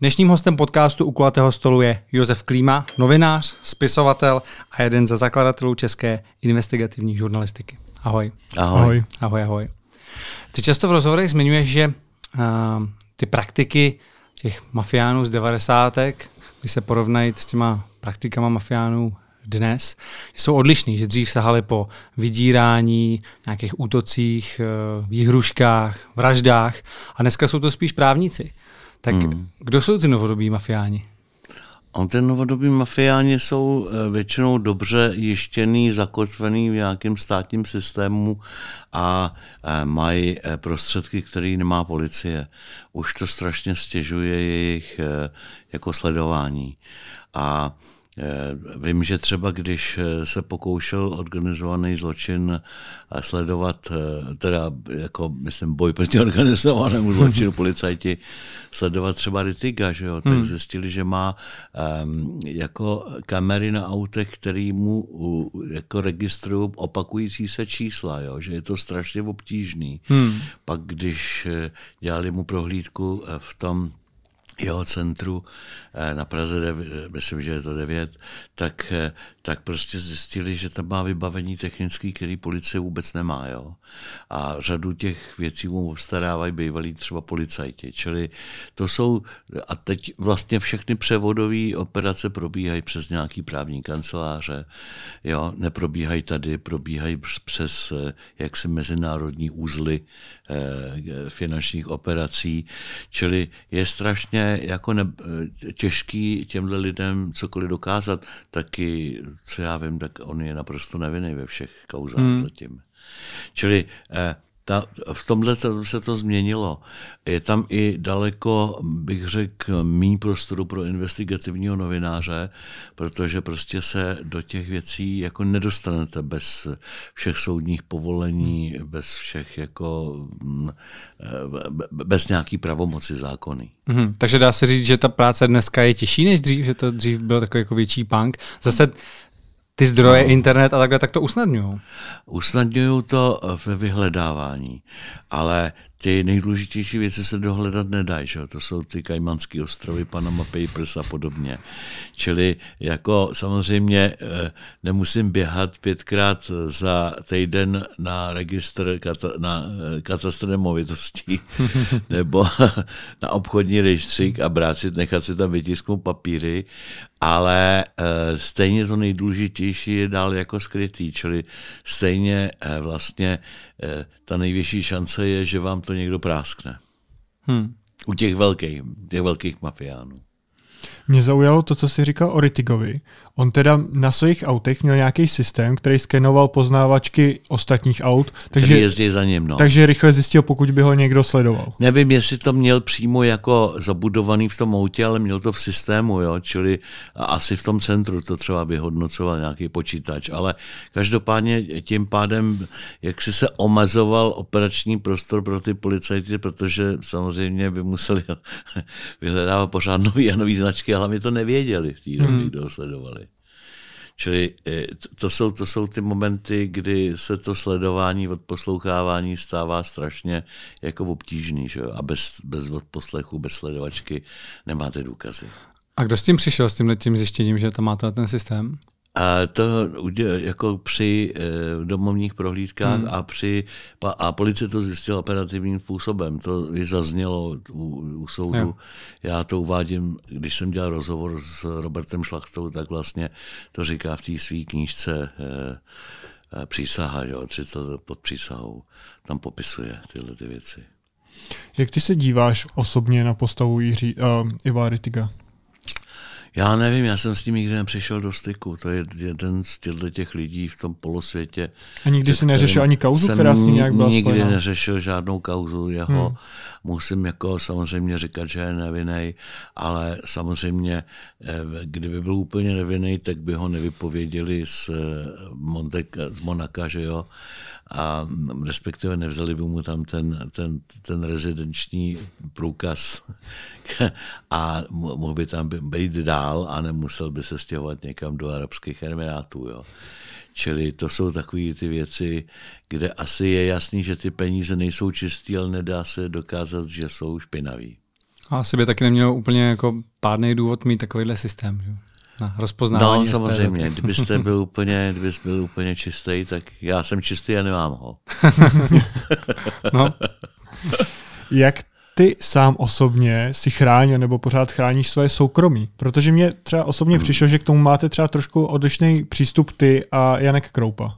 Dnešním hostem podcastu u kulatého stolu je Josef Klíma, novinář, spisovatel a jeden ze zakladatelů české investigativní žurnalistiky. Ahoj. Ahoj. Ahoj, ahoj. ahoj. Ty často v rozhovorech zmiňuješ, že uh, ty praktiky těch mafiánů z devadesátek, když se porovnají s těma praktikama mafiánů dnes, jsou odlišný, že dřív sahali po vydírání, nějakých útocích, eh, výhruškách, vraždách a dneska jsou to spíš právníci. Tak hmm. kdo jsou ty novodobí mafiáni? A ty novodobí mafiáni jsou eh, většinou dobře jištěný, zakotvený v nějakém státním systému a eh, mají eh, prostředky, které nemá policie. Už to strašně stěžuje jejich jako sledování. A Eh, vím, že třeba když eh, se pokoušel organizovaný zločin eh, sledovat, teda jako myslím boj proti organizovanému zločinu policajti, sledovat třeba Rytiga, že jo, tak hmm. zjistili, že má um, jako kamery na autech, který mu u, jako registrují opakující se čísla, jo, že je to strašně obtížný. Hmm. Pak když dělali mu prohlídku v tom jeho centru eh, na Praze, eh, myslím, že je to devět. tak eh, tak prostě zjistili, že tam má vybavení technické, který policie vůbec nemá. Jo? A řadu těch věcí mu obstarávají bývalí třeba policajti. Čili to jsou, a teď vlastně všechny převodové operace probíhají přes nějaký právní kanceláře, jo? neprobíhají tady, probíhají přes jaksi mezinárodní úzly eh, finančních operací. Čili je strašně jako ne, eh, těžký těmhle lidem cokoliv dokázat, taky co já vím, tak on je naprosto nevinný ve všech kauzách hmm. zatím. Čili eh, ta, v tomhle se to změnilo. Je tam i daleko, bych řekl, mý prostoru pro investigativního novináře, protože prostě se do těch věcí jako nedostanete bez všech soudních povolení, bez všech jako, mm, eh, bez nějaký pravomoci zákony. Hmm, takže dá se říct, že ta práce dneska je těžší než dřív, že to dřív byl takový jako větší punk. Zase ty zdroje, no. internet a takhle, tak to usnadňují. Usnadňují to eh, ve vyhledávání, ale ty nejdůležitější věci se dohledat nedají. Že? To jsou ty Kajmanské ostrovy, Panama Papers a podobně. Čili jako samozřejmě eh, nemusím běhat pětkrát za týden na registr na eh, katastr nemovitostí nebo na obchodní rejstřík a brát si, nechat si tam vytisknout papíry ale e, stejně to nejdůležitější je dál jako skrytý, čili stejně e, vlastně e, ta největší šance je, že vám to někdo práskne. Hmm. U těch velkých, těch velkých mafiánů. Mě zaujalo to, co jsi říkal o Ritigovi. On teda na svých autech měl nějaký systém, který skenoval poznávačky ostatních aut, takže, jezdí za ním, no. takže rychle zjistil, pokud by ho někdo sledoval. Nevím, jestli to měl přímo jako zabudovaný v tom autě, ale měl to v systému, jo? čili asi v tom centru to třeba vyhodnocoval nějaký počítač. Ale každopádně tím pádem, jak si se omezoval operační prostor pro ty policajty, protože samozřejmě by museli vyhledávat pořád nový a nový značky značky, a hlavně to nevěděli v té době, hmm. kdo ho sledovali. Čili eh, to jsou, to jsou ty momenty, kdy se to sledování odposlouchávání stává strašně jako obtížný. Že? A bez, bez odposlechu, bez sledovačky nemáte důkazy. A kdo s tím přišel, s tímhle tím zjištěním, že tam máte ten systém? A to jako při eh, domovních prohlídkách hmm. a při a policie to zjistila operativním způsobem. To i zaznělo u, u soudu. Jo. Já to uvádím, když jsem dělal rozhovor s Robertem Šlachtou, tak vlastně to říká v té své knížce e, přísaha, jo, 30 pod přísahou. Tam popisuje tyhle ty věci. Jak ty se díváš osobně na postavu Jiří, uh, Iva Rytiga? Já nevím, já jsem s tím nikdy nepřišel do styku. To je jeden z těchto těch lidí v tom polosvětě. A nikdy si neřešil ani kauzu, která s ním nějak byla Nikdy spojená. neřešil žádnou kauzu jeho. Hmm. Musím jako samozřejmě říkat, že je nevinný, ale samozřejmě, eh, kdyby byl úplně nevinný, tak by ho nevypověděli z, eh, Monte, z Monaka, že jo a respektive nevzali by mu tam ten, ten, ten rezidenční průkaz a mohl by tam být dál a nemusel by se stěhovat někam do Arabských Emirátů. Jo. Čili to jsou takové ty věci, kde asi je jasný, že ty peníze nejsou čistý, ale nedá se dokázat, že jsou špinavý. A asi by taky neměl úplně jako pádný důvod mít takovýhle systém. Že? na rozpoznávání. No, samozřejmě. Kdybyste byl úplně, kdybyste byl úplně čistý, tak já jsem čistý a nemám ho. no. Jak ty sám osobně si chránil nebo pořád chráníš svoje soukromí? Protože mě třeba osobně hmm. přišlo, že k tomu máte třeba trošku odlišný přístup ty a Janek Kroupa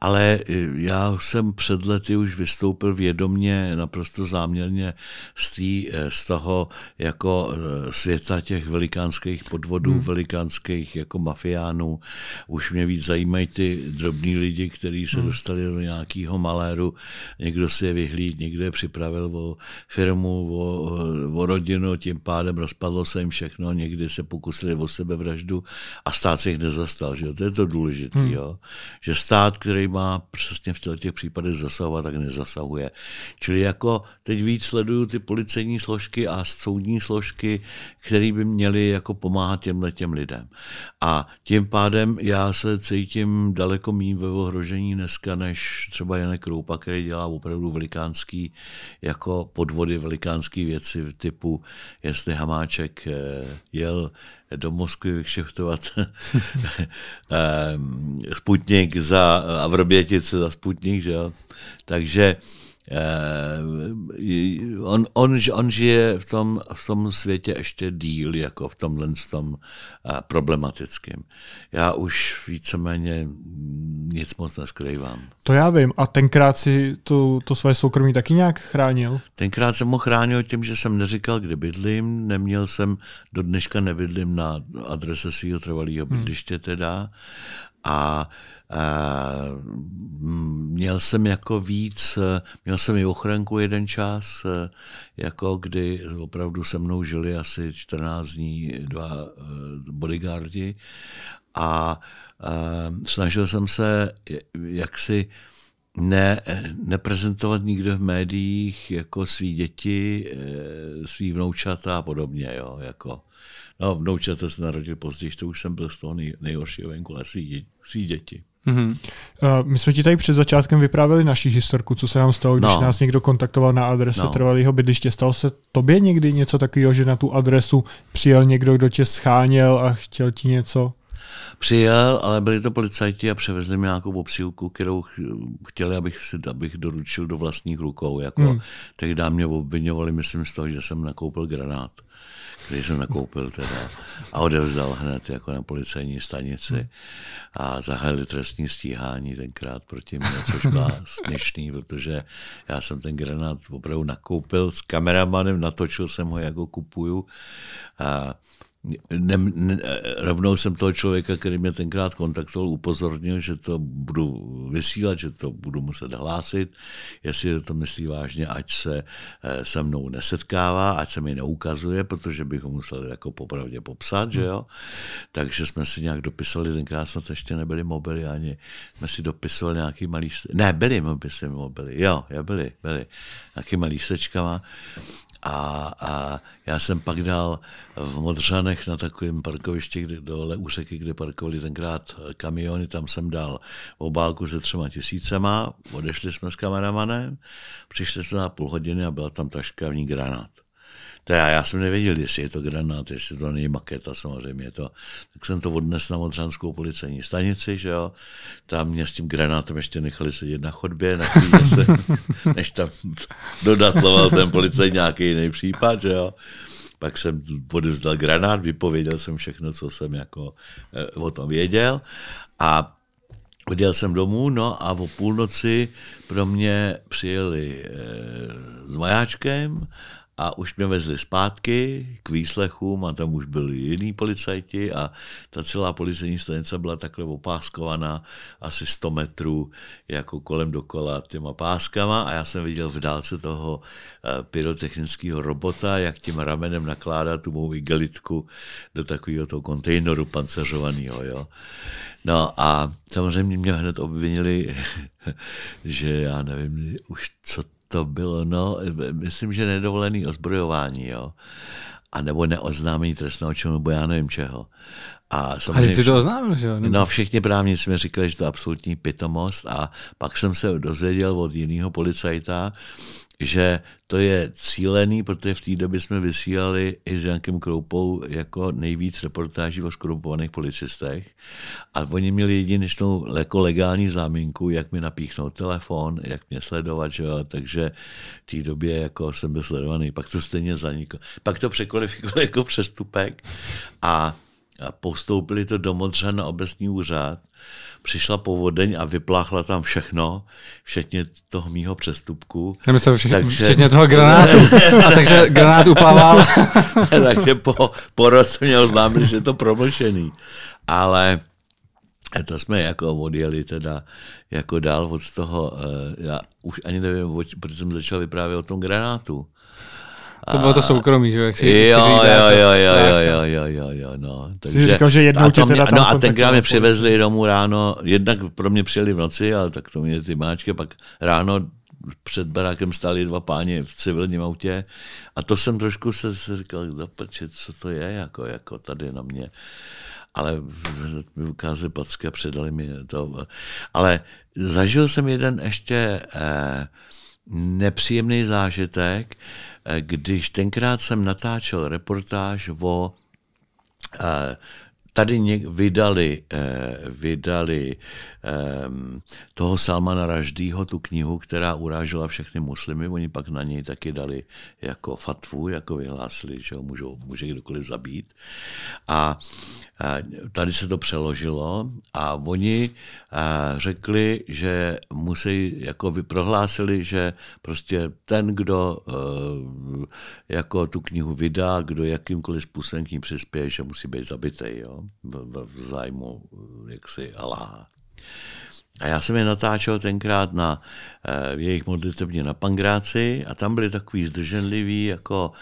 ale eh, já jsem před lety už vystoupil vědomně, naprosto záměrně z, tý, eh, z toho jako eh, světa těch velikánských podvodů, hmm. velikánských jako mafiánů. Už mě víc zajímají ty drobní lidi, kteří se hmm. dostali do nějakého maléru. Někdo si je vyhlíd, někdo je připravil o firmu, o, o rodinu, tím pádem rozpadlo se jim všechno, někdy se pokusili o sebevraždu a stát se jich nezastal. Že To je to důležité, hmm. že stát, který má přesně v těch případech zasahovat, tak nezasahuje. Čili jako teď víc sleduju ty policejní složky a soudní složky, které by měly jako pomáhat těmhle těm lidem. A tím pádem já se cítím daleko mým ve ohrožení dneska, než třeba Jane Kroupa, který dělá opravdu velikánský jako podvody, velikánský věci typu, jestli Hamáček eh, jel do Moskvy vykšeftovat ehm, Sputnik za, a Vrbětice za Sputnik, že jo. Takže Uh, on, on, on žije v tom, v tom světě ještě díl, jako v tomhle tom uh, eh, problematickém. Já už víceméně nic moc neskrývám. To já vím. A tenkrát si to, to své soukromí taky nějak chránil? Tenkrát jsem ho chránil tím, že jsem neříkal, kde bydlím, neměl jsem, do dneška nebydlím na adrese svého trvalého bydliště hmm. teda a eh, měl jsem jako víc, eh, měl jsem i ochranku jeden čas, eh, jako kdy opravdu se mnou žili asi 14 dní dva bodyguardi a snažil jsem se jaksi ne, neprezentovat nikde v médiích jako svý děti, svý vnoučata a podobně. Jo, jako. No a vnoučata se narodil později, to už jsem byl z toho nej, nejhoršího venku ale svý, svý děti. Mm-hmm. Uh, my jsme ti tady před začátkem vyprávěli naši historku, co se nám stalo, když no. nás někdo kontaktoval na adrese no. trvalého bydliště. Stalo se tobě někdy něco takového, že na tu adresu přijel někdo, kdo tě scháněl a chtěl ti něco? Přijel, ale byli to policajti a převezli mi nějakou obsílku, kterou chtěli, abych, si, abych doručil do vlastních rukou. Jako, hmm. Tehdy mě obvinovali, myslím, z toho, že jsem nakoupil granát který jsem nakoupil teda a odevzdal hned jako na policejní stanici a zahájili trestní stíhání tenkrát proti mně, což byla směšný, protože já jsem ten granát opravdu nakoupil s kameramanem, natočil jsem ho, jako kupuju a ne, ne, rovnou jsem toho člověka, který mě tenkrát kontaktoval, upozornil, že to budu vysílat, že to budu muset hlásit, jestli to myslí vážně, ať se eh, se mnou nesetkává, ať se mi neukazuje, protože bych ho musel jako popravdě popsat, že hmm. jo. Takže jsme si nějak dopisovali, tenkrát snad ještě nebyly mobily ani, jsme si dopisovali nějaký malý, ne, byly mobily, jo, jo, byly, byly, nějaký malý sečkama. A, a já jsem pak dal v Modřanech na takovém parkovišti kde, dole úseky, kde parkovali tenkrát eh, kamiony, tam jsem dal obálku se třema tisícema, odešli jsme s kameramanem, přišli jsme na půl hodiny a byla tam taška v ní granát. Teda já jsem nevěděl, jestli je to granát, jestli to není maketa samozřejmě. To, tak jsem to odnes na Modřanskou policejní stanici, že jo. Tam mě s tím granátem ještě nechali sedět na chodbě, na se, než tam dodatloval ten policajt nějaký jiný případ, že jo. Pak jsem odevzdal granát, vypověděl jsem všechno, co jsem jako eh, o tom věděl a Odjel jsem domů, no a o půlnoci pro mě přijeli e, s majáčkem a už mě vezli zpátky k výslechům a tam už byli jiní policajti a ta celá policejní stanice byla takhle opáskovaná asi 100 metrů jako kolem dokola těma páskama a já jsem viděl v dálce toho eh, pyrotechnického robota, jak tím ramenem nakládá tu mou igelitku do takového toho kontejneru panceřovaného. Jo? No a samozřejmě mě hned obvinili, že já nevím už co to bylo, no, myslím, že nedovolený ozbrojování, jo. A nebo neoznámení trestného činu, nebo já nevím čeho. A samozřejmě, a jsi to oznámil, že jo? No, všichni právníci mi říkali, že to je absolutní pitomost a pak jsem se dozvěděl od jiného policajta, že to je cílený, protože v té době jsme vysílali i s Jankem Kroupou jako nejvíc reportáží o skorumpovaných policistech a oni měli jedinečnou jako legální záminku, jak mi napíchnout telefon, jak mě sledovat, že jo? takže v té době jako jsem byl sledovaný, pak to stejně zaniklo. Pak to překvalifikovali jako přestupek a, a postoupili to do Modřan na obecní úřad přišla povodeň a vypláchla tam všechno, včetně toho mýho přestupku. Nemyslel, vš- takže... Včetně toho granátu. a takže granát uplaval. takže po, po roce mě oznámili, že je to promlšený. Ale to jsme jako odjeli teda jako dál od toho, eh, já už ani nevím, proč jsem začal vyprávět o tom granátu. To bylo to soukromí, že? Jak si, jo, jak si jo, jo, jo, jo, jo, jo, jo, jo, no. Takže, jsi říkal, že jednou tě teda tam No a tenkrát mě přivezli domů ráno, jednak pro mě přijeli v noci, ale tak to mě ty máčky, pak ráno před barákem stáli dva páni v civilním autě a to jsem trošku se, se říkal, do no, prče, co to je, jako, jako tady na mě. Ale mi ukázali packy a předali mi to. Ale zažil jsem jeden ještě eh, nepříjemný zážitek, Eh, když tenkrát jsem natáčel reportáž o eh, tady něk- vydali, eh, vydali eh, toho Salmana Raždýho, tu knihu, která urážela všechny muslimy, oni pak na něj taky dali jako fatvu, jako vyhlásili, že ho můžou, může kdokoliv zabít. A eh, tady se to přeložilo a oni eh, řekli, že musí, jako vyprohlásili, že prostě ten, kdo eh, jako tu knihu vydá, kdo jakýmkoliv způsobem k ní přispěje, že musí být zabitý. Jo? v, v zájmu eh, jaksi Aláha. A já jsem je natáčel tenkrát na v eh, jejich modlitevně na Pangráci a tam byli takový zdrženliví, jako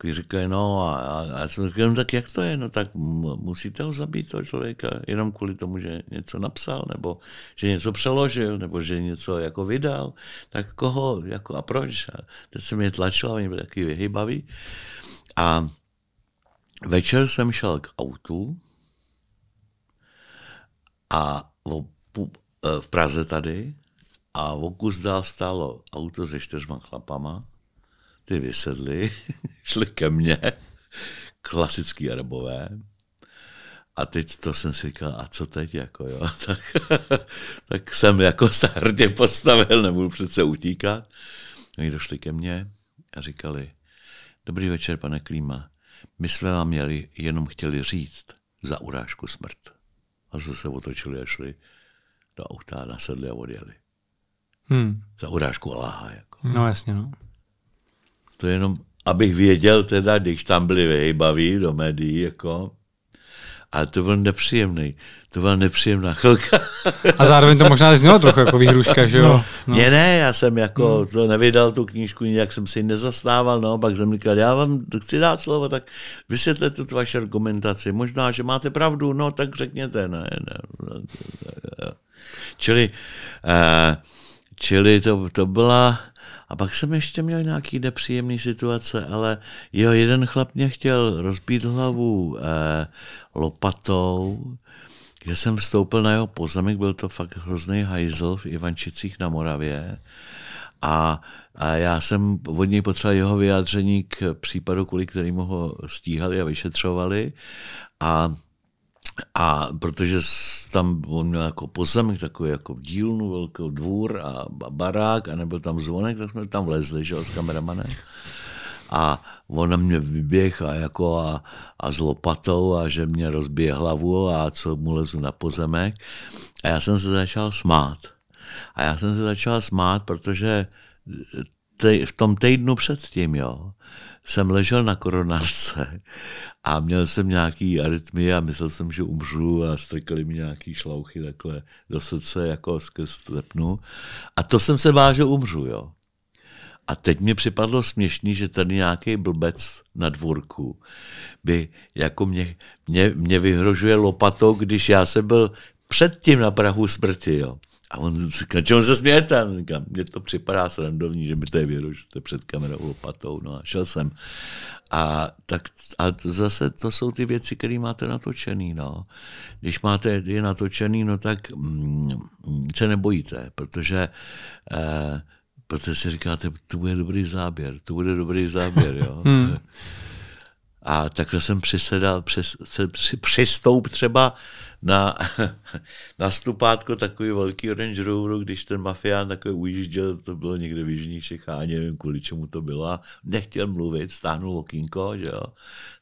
když říkají, no a, a já jsem říkal, no tak jak to je, no tak musíte ho zabít toho člověka, jenom kvůli tomu, že něco napsal, nebo že něco přeložil, nebo že něco jako vydal, tak koho, jako a proč? A teď jsem je tlačil a oni byli taky vyhybaví. A večer jsem šel k autu, a o, e, v Praze tady a o kus dál stálo auto se čtyřma chlapama, ty vysedli, šli ke mně, klasický arabové, a teď to jsem si říkal, a co teď, jako jo, tak, tak jsem jako se hrdě postavil, nebudu přece utíkat. Oni došli ke mně a říkali, dobrý večer, pane Klíma, my jsme vám měli, jenom chtěli říct za urážku smrt a zase se otočili a šli do auta, nasedli a odjeli. Hmm. Za urážku Aláha. Jako. No jasně, no. To je jenom, abych věděl teda, když tam byli vyhybaví do médií, jako, ale to byl nepříjemný to byla nepříjemná chvilka. A zároveň to možná znělo trochu jako výhruška, že jo? No. No. Ne, ne, já jsem jako hmm. to nevydal tu knížku, nějak jsem si ji nezastával, no, pak jsem říkal, já vám chci dát slovo, tak vysvětlete tu vaši argumentaci. Možná, že máte pravdu, no, tak řekněte, ne, ne. ne, ne. Čili, eh, čili to, to byla, a pak jsem ještě měl nějaký nepříjemný situace, ale jo, jeden chlap mě chtěl rozbít hlavu eh, lopatou, že jsem vstoupil na jeho pozemek, byl to fakt hrozný hajzl v Ivančicích na Moravě a, a já jsem od něj potřeboval jeho vyjádření k případu, kvůli kterému ho stíhali a vyšetřovali a a protože tam on měl jako pozemek, takový jako dílnu, velký dvůr a barák, a nebyl tam zvonek, tak jsme tam vlezli, že jo, s kameramanem a ona mě vyběh a, jako a, a s lopatou a že mě rozbije hlavu a co mu lezu na pozemek. A já jsem se začal smát. A já jsem se začal smát, protože te, v tom týdnu předtím, jo, jsem ležel na koronarce a měl jsem nějaký arytmie a myslel jsem, že umřu a strkali mi nějaký šlauchy takhle do srdce jako skrz tepnu. A to jsem se bál, že umřu, jo. A teď mi připadlo směšný, že tady nějaký blbec na dvorku by jako mě, mě, mě vyhrožuje lopatou, když já jsem byl předtím na Prahu smrti. Jo. A on říká, čemu se smějete? říkám, mně to připadá srandovní, že mi tady vyhrožujete před kamerou lopatou. No a šel jsem. A, tak, a to zase to jsou ty věci, které máte natočený. No. Když máte je natočený, no tak mm, se nebojíte, protože eh, protože si říkáte, to bude dobrý záběr, to bude dobrý záběr, jo. Hmm. A takhle jsem přisedal, přes, přes přistoupil třeba na na stupátko takový velký Range Roveru, když ten mafián takový ujížděl, to bylo někde v Jižní Čechách, nevím kvůli čemu to bylo, nechtěl mluvit, stáhnul okinko, že jo,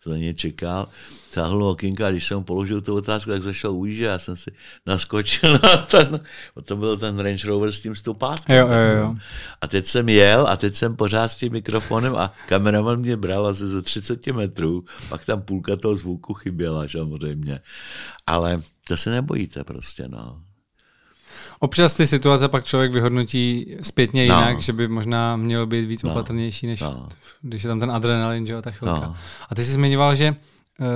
to na ně čekal, stáhnul okinko a když jsem mu položil tu otázku, tak začal ujíždět, já jsem si naskočil na ten, to byl ten Range Rover s tím stupátkem. Jo, jo, jo. A teď jsem jel a teď jsem pořád s tím mikrofonem a kameraman mě bral asi ze 30 metrů, pak tam půlka toho zvuku chyběla samozřejmě. Ale to se nebojíte prostě, no. Občas ty situace pak člověk vyhodnotí zpětně no. jinak, no. že by možná měl být víc no. opatrnější, než no. když je tam ten adrenalin, že jo, ta chvilka. No. A ty jsi zmiňoval, že uh,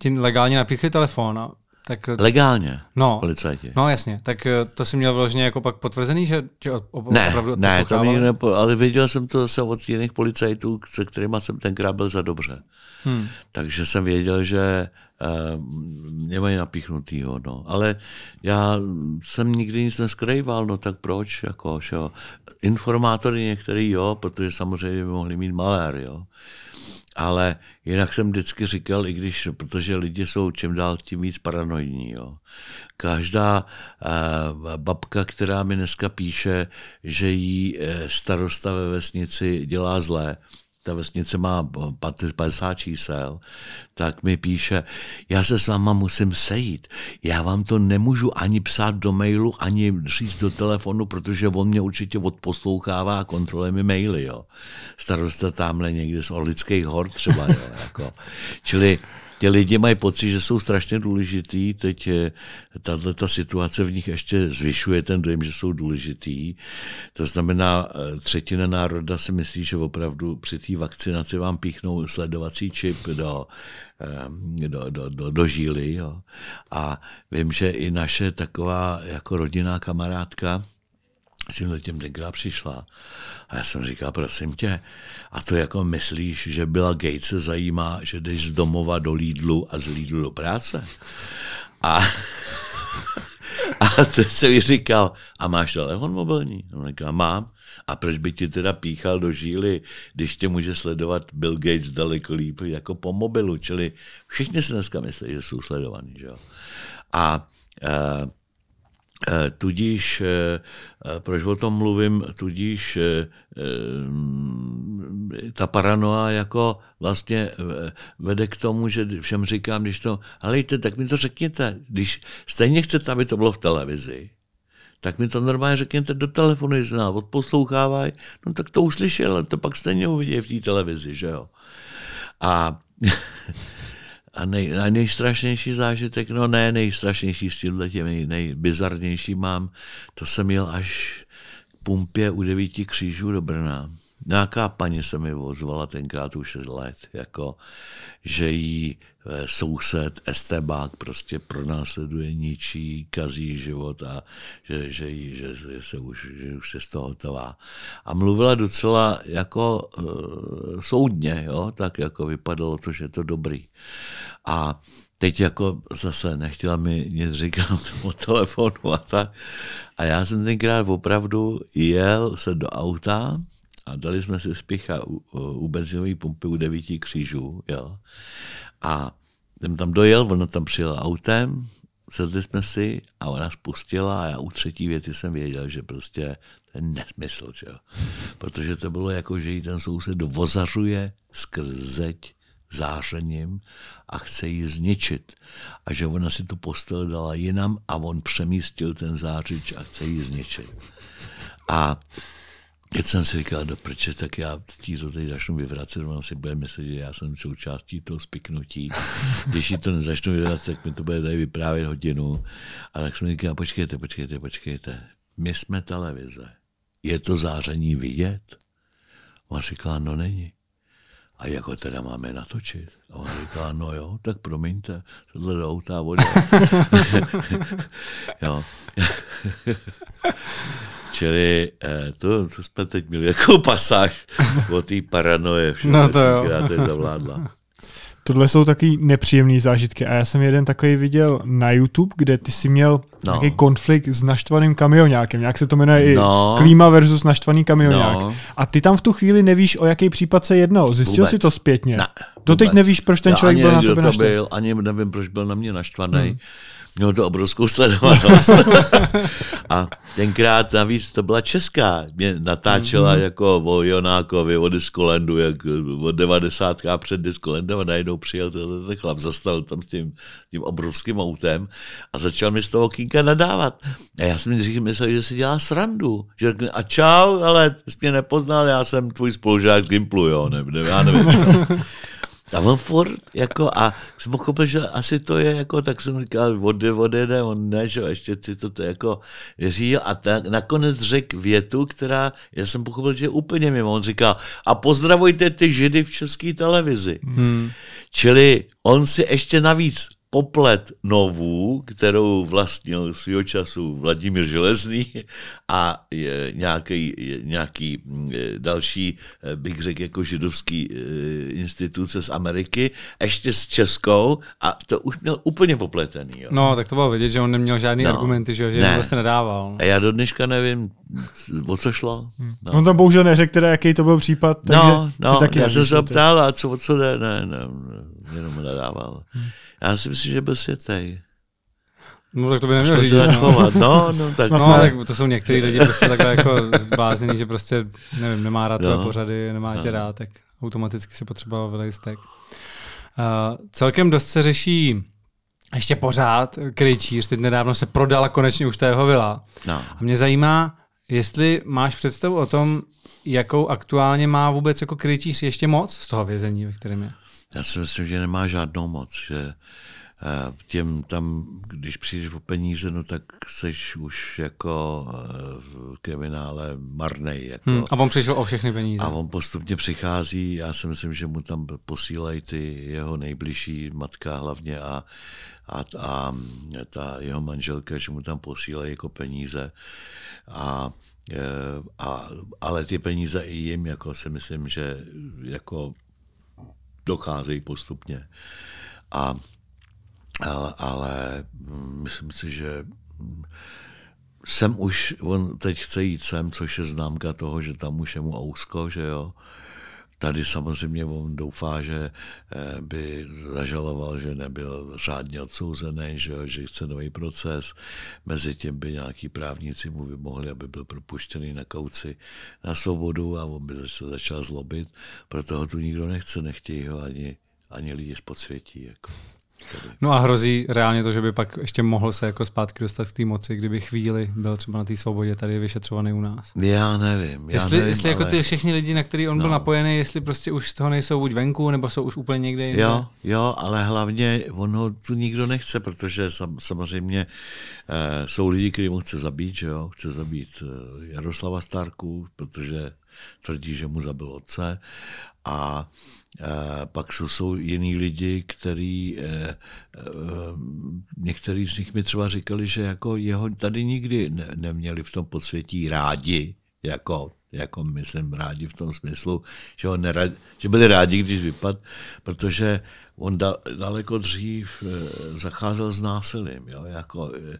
ti legálně napíchli telefon a no. Tak, eh, Legálně no, policajti. No jasně, tak eh, to jsi měl vložně jako pak potvrzený, že tě op- ne, opravdu Ne, to mě nepo, ale věděl jsem to zase od jiných policajtů, se kterými jsem tenkrát byl za dobře. Hmm. Takže jsem věděl, že uh, mě mají napíchnutýho, no. Ale já jsem nikdy nic neskrýval, no tak proč, jako, že jo. Informátory některý, jo, protože samozřejmě by mohli mít malér, jo. Ale jinak jsem vždycky říkal, i když, protože lidi jsou čím dál tím víc paranoidní. Jo. Každá eh, babka, která mi dneska píše, že jí eh, starosta ve vesnici dělá zlé, ta vesnice má 50 eh, čísel, tak mi píše, já se s váma musím sejít, já vám to nemůžu ani psát do mailu, ani říct do telefonu, protože on mě určitě odposlouchává a kontroluje mi maily, jo. Starosta tamhle někde z Orlických hor třeba, jo, jako. Čili ti lidi mají pocit, že jsou strašně důležitý, teď tahle ta situace v nich ještě zvyšuje ten dojem, že jsou důležitý. To znamená, eh, třetina národa si myslí, že opravdu při té vakcinaci vám píchnou sledovací čip do, eh, do, do, do, do žíly. Jo. A vím, že i naše taková jako rodinná kamarádka, jsem tím těm tenkrát přišla a já jsem říkal, prosím tě, a to jako myslíš, že byla Gates se zajímá, že jdeš z domova do Lidlu a z Lidlu do práce? A, a to jsem mi říkal, a máš telefon mobilní? On říká, mám. A proč by ti teda píchal do žíly, když tě může sledovat Bill Gates daleko líp jako po mobilu? Čili všichni se dneska myslí, že jsou sledovaní. Že jo? A eh, Eh, tudíž, eh, eh, proč o tom mluvím, tudíž ta paranoia jako vlastně vede k tomu, že všem říkám, když to, helejte, tak mi to řekněte, když stejně chcete, aby to bylo v televizi, tak mi to normálně řekněte do telefonu, jestli nás odposlouchávaj, no tak to uslyšel, to pak stejně uvidí v té televizi, že jo. A A, nej, a nejstrašnější zážitek, no ne nejstrašnější s tímhle těm nej, nejbizarnější mám, to jsem jel až k pumpě u devíti křížů do Brna. Nějaká paní se mi ozvala tenkrát už let, jako, že jí eh, soused Estebák prostě pronásleduje, ničí, kazí život a že, že, jí, že, že, se už, že už se z toho hotová. A mluvila docela jako uh, soudně, jo? tak jako vypadalo to, že je to dobrý. A teď jako zase nechtěla mi nic říkat o telefonu a tak. A já jsem tenkrát opravdu jel se do auta a dali jsme si spicha u, u benzinové pumpy u devíti křížů. Jo? A jsem tam dojel, ona tam přijela autem, sedli jsme si a ona spustila a já u třetí věty jsem věděl, že prostě to je nesmysl, že jo? Protože to bylo jako, že jí ten soused vozařuje skrz zeď zářením a chce ji zničit. A že ona si tu postel dala jinam a on přemístil ten zářič a chce ji zničit. A Teď jsem si říkal, do prče, tak já tí to teď začnu vyvracet, ona si bude myslet, že já jsem součástí toho spiknutí. Když ji to nezačnu vyvracet, tak mi to bude tady vyprávět hodinu. A tak jsem říkal, počkejte, počkejte, počkejte. My jsme televize. Je to záření vidět? Ona říkala, no není a jako teda máme natočit? A on říká, no jo, tak promiňte, tohle do auta voda. jo. Čili eh, to, to jsme teď měli jako pasáž o té paranoje, všechno, no to která teď zavládla. Tohle jsou taky nepříjemné zážitky a já jsem jeden takový viděl na YouTube, kde ty si měl no. nějaký konflikt s naštvaným kamionákem, nějak se to jmenuje no. i klíma versus naštvaný kamionák. No. A ty tam v tu chvíli nevíš, o jaký případ se jednalo. Zjistil vůbec. jsi to zpětně? Ne. Doteď vůbec. nevíš, proč ten já člověk byl na tebe naštvaný. Byl, ani nevím, proč byl na mě naštvaný. Hmm mělo to obrovskou sledovanost. a tenkrát navíc to byla česká, mě natáčela mm-hmm. jako o Jonákovi, o Diskolendu, jak od 90. před Diskolendem a najednou přijel ten chlap, zastal tam s tím, tím obrovským autem a začal mi z toho kinka nadávat. A já jsem si myslel, že si dělá srandu, že řekne a čau, ale jsi mě nepoznal, já jsem tvůj spolužák Gimplu, jo, ne, ne, já nevím. A on furt, jako, a jsem pochopil, že asi to je, jako, tak jsem říkal, vody, vody, ne, on ne, že ještě si to, to jako řídil a tak nakonec řekl větu, která, já jsem pochopil, že je úplně mimo. On říkal, a pozdravujte ty židy v české televizi. Hmm. Čili on si ještě navíc poplet novou, kterou vlastnil svého času Vladimír Železný a nějaký, nějaký mm, další, eh, bych řekl, jako židovský eh, instituce z Ameriky, ještě s Českou a to už měl úplně popletený. Jo. No, tak to bylo vidět, že on neměl žádný no, argumenty, že, že ne. prostě nedával. No. A já do dneška nevím, o co šlo. Hmm. No. On tam bohužel neřekl teda, jaký to byl případ. Takže no, no, taky já jsem se zeptal, a co, o co ne, ne, ne, jenom nedával. Hmm. Já si myslím, že byl světej. No tak to by neměl říct. No. no, no, tak, no, tak to jsou některý lidi prostě takhle jako zblázněný, že prostě nevím, nemá rád no. pořady, nemá no. tě rád, tak automaticky si potřeboval vylejstek. Uh, eh, celkem dost se řeší ještě pořád Krejčíř, teď nedávno se prodala konečně už ta jeho vila. No. A mě zajímá, jestli máš představu o tom, jakou aktuálně má vůbec jako Krejčíř ještě moc z toho vězení, ve kterém je já si myslím, že nemá žádnou moc, že eh, těm tam, když přijdeš o peníze, no tak seš už jako eh, v kriminále marnej. Jako. Hmm, a on přišel o všechny peníze. A on postupně přichází, já si myslím, že mu tam posílají ty jeho nejbližší, matka hlavně a, a, a ta jeho manželka, že mu tam posílají jako peníze. A, eh, a, ale ty peníze i jim, jako si myslím, že jako docházejí postupně. A, ale, ale mm, myslím si, že jsem mm, už, on teď chce jít sem, což je známka toho, že tam už je mu ousko, že jo, Tady samozřejmě on doufá, že eh, by zažaloval, že nebyl řádně odsouzený, že, že chce nový proces. Mezi tím by nějaký právníci mu vymohli, aby byl propuštěný na kauci na svobodu a on by se začal zlobit. Proto ho tu nikdo nechce, nechtějí ho ani, ani lidi z podsvětí. Jako. No a hrozí reálně to, že by pak ještě mohl se jako zpátky dostat k té moci, kdyby chvíli byl třeba na té svobodě tady vyšetřovaný u nás. Já nevím. Já jestli nevím, jestli jako ale... jako ty všichni lidi, na který on no. byl napojený, jestli prostě už z toho nejsou buď venku, nebo jsou už úplně někde jinde. Jo, jo, ale hlavně on ho tu nikdo nechce, protože sam, samozřejmě eh, jsou lidi, kteří mu chce zabít, že jo, chce zabít eh, Jaroslava Starku, protože tvrdí, že mu zabil otce. A e, pak jsou, jsou jiní lidi, který, e, e, některý z nich mi třeba říkali, že jako jeho tady nikdy ne, neměli v tom podsvětí rádi, jako jako myslím rádi v tom smyslu, že, ho nerad, že byli rádi, když vypad, protože on da, daleko dřív e, zacházel s násilím, jo, jako e,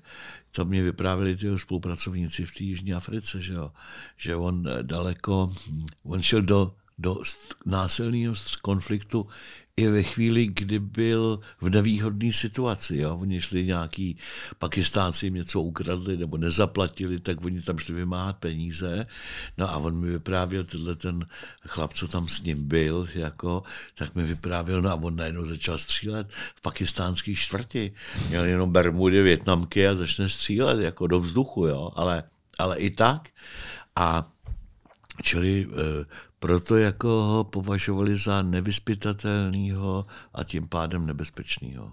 co mě vyprávěli ty spolupracovníci v té Jižní Africe, že, jo, že on eh, daleko, hm, on šel do, do násilného konfliktu i ve chvíli, kdy byl v nevýhodné situaci. Jo? Oni šli nějaký pakistánci jim něco ukradli nebo nezaplatili, tak oni tam šli vymáhat peníze. No a on mi vyprávěl, tenhle ten chlap, co tam s ním byl, jako, tak mi vyprávěl, no a on najednou začal střílet v pakistánské čtvrti. Měl jenom bermudy, větnamky a začne střílet jako do vzduchu, jo? Ale, ale i tak. A čili eh, proto jako ho považovali za nevyspytatelného a tím pádem nebezpečného.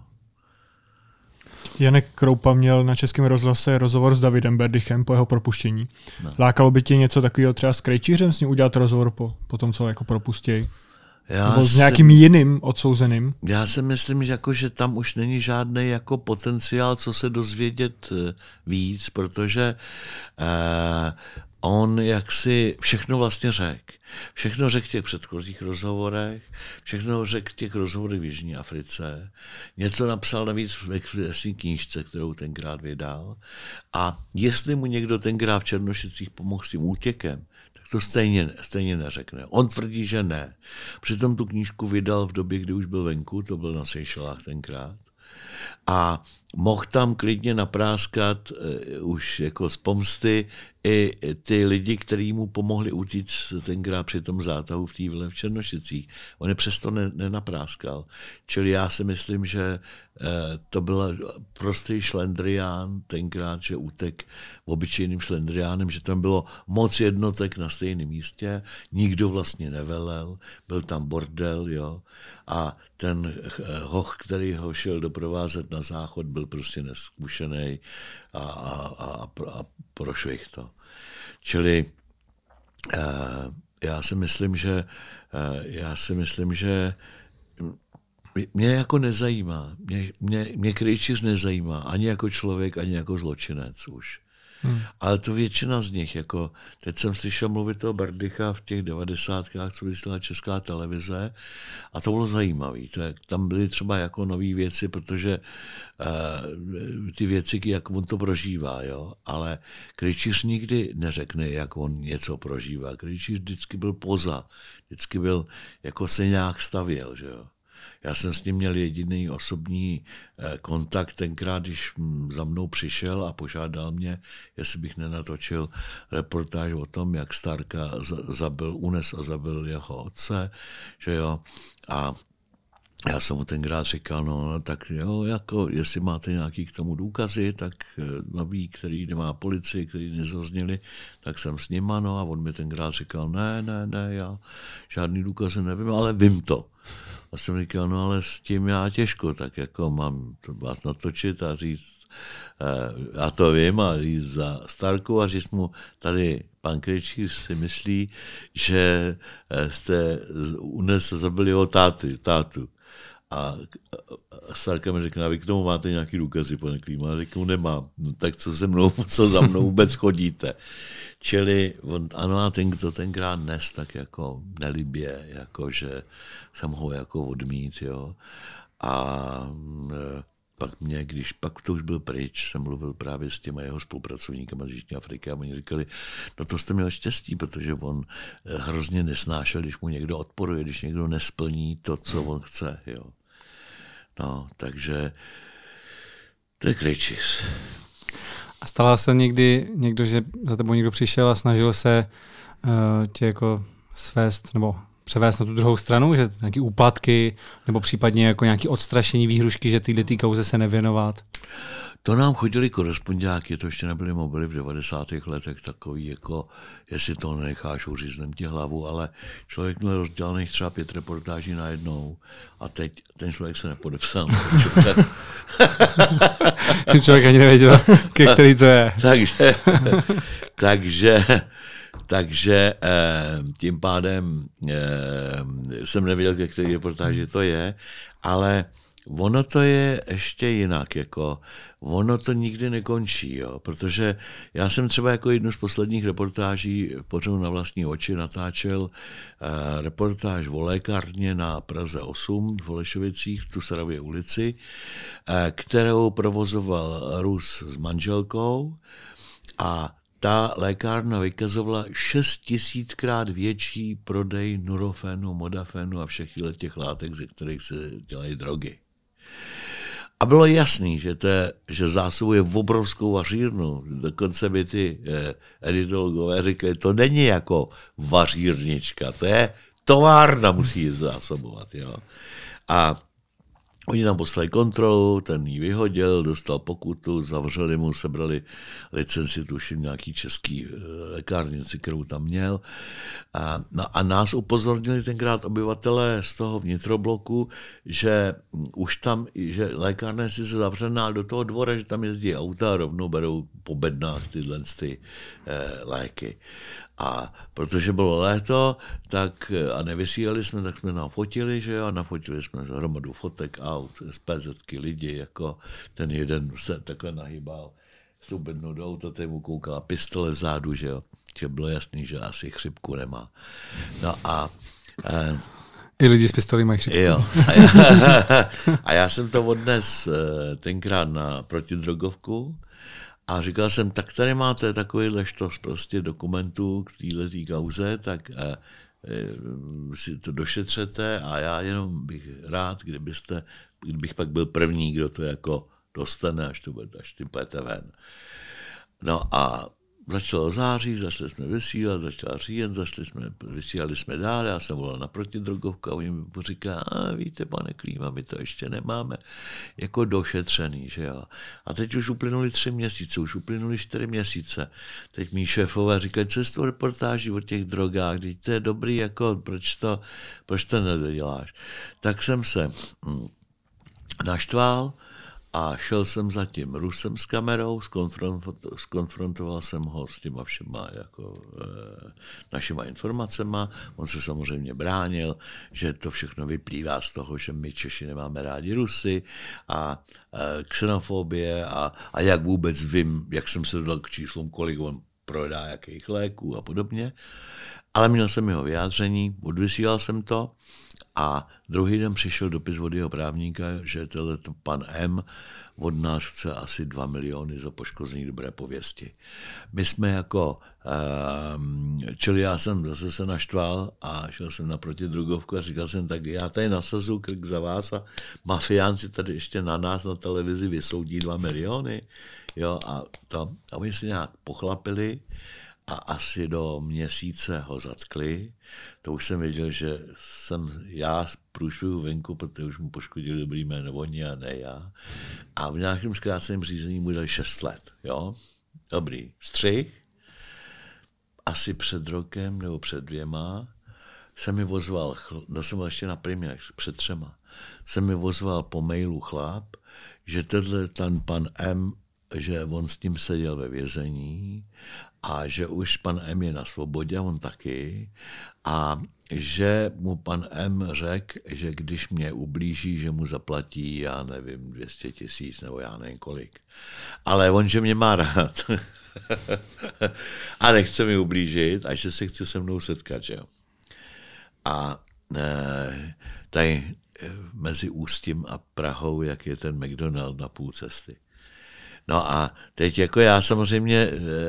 Janek Kroupa měl na českém rozhlase rozhovor s Davidem Berdychem po jeho propuštění. No. Lákalo by tě něco takového třeba s Krejčířem s ním udělat rozhovor po, po tom, co ho jako propustějí? Já Nebo s nějakým si, jiným odsouzeným? Já si myslím, že, jako, že tam už není žádný jako potenciál, co se dozvědět eh, víc, protože eh, on jak si všechno vlastně řekl. Všechno řekl v těch předchozích rozhovorech, všechno řekl v těch rozhovorech v Jižní Africe. Něco napsal navíc ve své knížce, kterou tenkrát vydal. A jestli mu někdo tenkrát v Černošicích pomohl s tím útěkem, to stejně, stejně neřekne. On tvrdí, že ne. Přitom tu knížku vydal v době, kdy už byl venku, to byl na Seychellách tenkrát. A mohl tam klidně napráskat uh, už jako z pomsty i ty lidi, kteří mu pomohli utíct tenkrát při tom zátahu v té v Černošicích. On je přesto ne, nenapráskal. Čili já si myslím, že uh, to byl prostý šlendrián tenkrát, že útek obyčejným šlendriánem, že tam bylo moc jednotek na stejném místě, nikdo vlastně nevelel, byl tam bordel, jo, a ten eh, hoch, který ho šel doprovázet na záchod, byl prostě neskušený a, a, a, a prošvih to. Čili eh, já si myslím, že eh, já si myslím, že mě jako nezajímá, mě, mě, mě nezajímá, ani jako člověk, ani jako zločinec už. Hmm. Ale to většina z nich, jako teď jsem slyšel mluvit o Bardycha v těch devadesátkách, co vysílala česká televize a to bylo zajímavé. Tak Tam byly třeba jako nové věci, protože uh, ty věci, jak on to prožívá, jo? ale Kryčíř nikdy neřekne, jak on něco prožívá. Kryčíř vždycky byl poza, vždycky byl, jako se nějak stavěl, že jo. Já jsem s ním měl jediný osobní eh, kontakt tenkrát, když za mnou přišel a požádal mě, jestli bych nenatočil reportáž o tom, jak Starka zabil, unes a zabil jeho otce, že jo, a já jsem mu tenkrát říkal, no, no tak jo, jako, jestli máte nějaký k tomu důkazy, tak eh, nový, který nemá policii, který nezazněli, tak jsem s ním no a on mi tenkrát říkal, ne, ne, ne, já žádný důkazy nevím, ale vím to. A jsem říkal, no ale s tím já těžko, tak jako mám to vás natočit a říct, eh, já to vím, a jít za Starku a říct mu, tady pan Krejčíř si myslí, že eh, jste u nás zabili o tátu, tátu. A, a Starka mi řekla, vy k tomu máte nějaký důkazy, pane Klíma? A řeknu, nemám. No, tak co se mnou, co za mnou vůbec chodíte? Čili on, ano, a ten, kdo tenkrát nes, tak jako nelibě, jako že jsem ho jako odmít, jo. A mm, e, pak mě, když pak to už byl pryč, jsem mluvil právě s těma jeho spolupracovníky z Jižní Afriky a oni říkali, no to jste měl štěstí, protože on e, hrozně nesnášel, když mu někdo odporuje, když někdo nesplní to, co on chce. Jo. No, takže to je kričis. A stala se někdy někdo, že za tebou někdo přišel a snažil se uh, tě jako svést nebo převést na tu druhou stranu, že nějaké úpadky nebo případně jako nějaké odstrašení výhrušky, že tyhle ty kauze se nevěnovat? To nám chodili korespondáky, to ještě nebyly mobily v 90. letech takový, jako jestli to necháš uříznem ti hlavu, ale člověk měl rozdělaných třeba pět reportáží najednou a teď ten člověk se nepodepsal. ten člověk ani nevěděl, ke který to je. takže, takže takže eh, tím pádem eh, jsem nevěděl, ke který reportáži to je, ale ono to je ještě jinak, jako ono to nikdy nekončí, jo, protože já jsem třeba jako jednu z posledních reportáží pořád na vlastní oči natáčel eh, reportáž o lékárně na Praze 8 v Holešovicích v Tusarově ulici, eh, kterou provozoval Rus s manželkou a ta lékárna vykazovala 6 tisíckrát větší prodej nurofenu, modafenu a všech těch látek, ze kterých se dělají drogy. A bylo jasný, že, to je, že zásobuje obrovskou vařírnu. Dokonce mi ty eh, editologové říkali, to není jako vařírnička, to je továrna musí zásobovat. Jo? A Oni tam poslali kontrolu, ten ji vyhodil, dostal pokutu, zavřeli mu, sebrali licenci, tuším, nějaký český eh, lékárnici, kterou tam měl. A, no a nás upozornili tenkrát obyvatelé z toho vnitrobloku, že už tam, že lékárna si se zavřená do toho dvora, že tam jezdí auta a rovnou berou po bednách tyhle ty, eh, léky. A protože bylo léto, tak eh, a nevysílali jsme, tak jsme nafotili, že jo, a nafotili jsme hromadu fotek, aut, z PZky lidi, jako ten jeden se takhle nahýbal s tou bednou do auta, ten mu koukala pistole vzadu, že jo, že bylo jasný, že asi chřipku nemá. No a eh, i lidi s pistolí mají chřipku. Jo. A já, a já jsem to odnes eh, tenkrát na protidrogovku a říkal jsem, tak tady máte takovýhle štos prostě dokumentů k této kauze, tak eh, eh, si to došetřete a já jenom bych rád, kdybyste, kdybych pak byl první, kdo to jako dostane, až, to bude, až ty budete ven. No a začalo září, začali jsme vysílat, začal říjen, začali jsme, vysílali jsme dál, já jsem volal na protidrogovku a oni mi říká, a víte, pane Klíma, my to ještě nemáme jako došetřený, že jo. A teď už uplynuli tři měsíce, už uplynuli čtyři měsíce. Teď mý šéfové říkají, co je s tou reportáží o těch drogách, teď to je dobrý, jako, proč to, proč to nedoděláš. Tak jsem se hm, naštval, a šel jsem za tím Rusem s kamerou, skonfrontoval jsem ho s těma všema jako, e, našima informacema. On se samozřejmě bránil, že to všechno vyplývá z toho, že my Češi nemáme rádi Rusy a e, ksenofobie a, a jak vůbec vím, jak jsem se dodal k číslům, kolik on prodá jakých léků a podobně. Ale měl jsem jeho vyjádření, odvysílal jsem to a druhý den přišel dopis od jeho právníka, že tenhle pan M od nás chce asi 2 miliony za poškození dobré pověsti. My jsme jako, ehm, čili já jsem zase se naštval a šel jsem naproti drugovku a říkal jsem, tak já tady nasazu krk za vás a mafiánci tady ještě na nás na televizi vysoudí 2 miliony. Jo, a, to, a oni si nějak pochlapili a asi do měsíce ho zatkli. To už jsem věděl, že jsem já průšvihu venku, protože už mu poškodili dobrý jméno oni a ne já. A v nějakém zkráceném řízení mu dali 6 let. Jo? Dobrý. Střih. Asi před rokem nebo před dvěma se mi vozval, no jsem ještě na primě, před třema, se mi vozval po mailu chlap, že tenhle ten pan M že on s tím seděl ve vězení a že už pan M je na svobodě, on taky, a že mu pan M řekl, že když mě ublíží, že mu zaplatí, já nevím, 200 tisíc nebo já nevím kolik. Ale on, že mě má rád a nechce mi ublížit a že se chce se mnou setkat, že jo. A e, tady e, mezi Ústím a Prahou, jak je ten McDonald na půl cesty. No a teď jako já samozřejmě e,